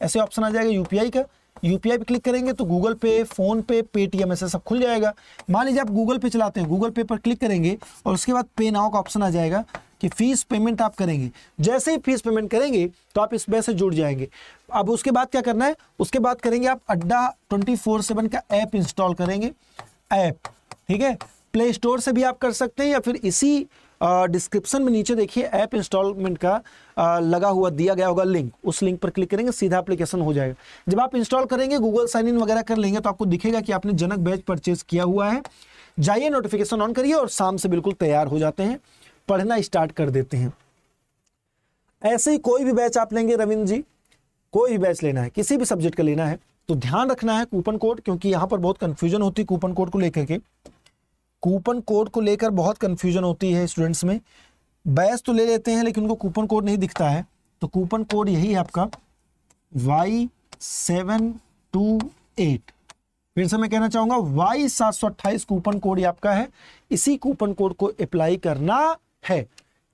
A: ऐसे ऑप्शन आ जाएगा यू का यूपीआई पी क्लिक करेंगे तो गूगल पे फोन पे पेटीएम ऐसे सब खुल जाएगा मान लीजिए आप गूगल पे चलाते हैं गूगल पे पर क्लिक करेंगे और उसके बाद पे नाव का ऑप्शन आ जाएगा कि फीस पेमेंट आप करेंगे जैसे ही फीस पेमेंट करेंगे तो आप इसमें से जुड़ जाएंगे अब उसके बाद क्या करना है उसके बाद करेंगे आप अड्डा ट्वेंटी फोर सेवन का ऐप इंस्टॉल करेंगे ऐप ठीक है प्ले स्टोर से भी आप कर सकते हैं या फिर इसी डिस्क्रिप्शन में नीचे देखिए ऐप इंस्टॉलमेंट का आ, लगा हुआ दिया गया होगा लिंक उस लिंक पर क्लिक करेंगे सीधा एप्लीकेशन हो जाएगा जब आप इंस्टॉल करेंगे गूगल साइन इन वगैरह कर लेंगे तो आपको दिखेगा कि आपने जनक बैच परचेज किया हुआ है जाइए नोटिफिकेशन ऑन करिए और शाम से बिल्कुल तैयार हो जाते हैं पढ़ना स्टार्ट कर देते हैं ऐसे ही कोई भी बैच आप लेंगे रविंद्र जी कोई भी बैच लेना है किसी भी सब्जेक्ट का लेना है तो ध्यान रखना है कूपन कोड क्योंकि यहां पर बहुत कंफ्यूजन होती है कूपन कोड को लेकर के कूपन कोड को लेकर बहुत कंफ्यूजन होती है स्टूडेंट्स में बैच तो ले लेते हैं लेकिन उनको कूपन कोड नहीं दिखता है तो कूपन कोड यही है आपका वाई सेवन टू एट फिर से मैं कहना चाहूंगा वाई सात सौ अट्ठाईस कूपन कोड आपका है इसी कूपन कोड को अप्लाई करना है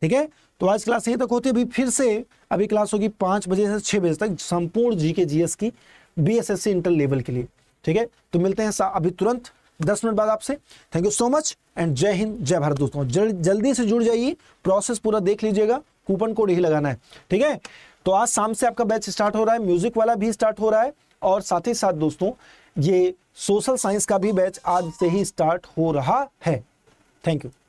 A: ठीक है तो आज क्लास यही तक होती है अभी फिर से अभी क्लास होगी पांच बजे से छह बजे तक संपूर्ण जी जीएस की बीएसएससी इंटर लेवल के लिए ठीक है तो मिलते हैं अभी तुरंत दस मिनट बाद आपसे thank you so much and जय हिंद जय भारत दोस्तों जल, जल्दी से जुड़ जाइए प्रोसेस पूरा देख लीजिएगा कूपन कोड ही लगाना है ठीक है तो आज शाम से आपका बैच स्टार्ट हो रहा है म्यूजिक वाला भी स्टार्ट हो रहा है और साथ ही साथ दोस्तों ये सोशल साइंस का भी बैच आज से ही स्टार्ट हो रहा है थैंक यू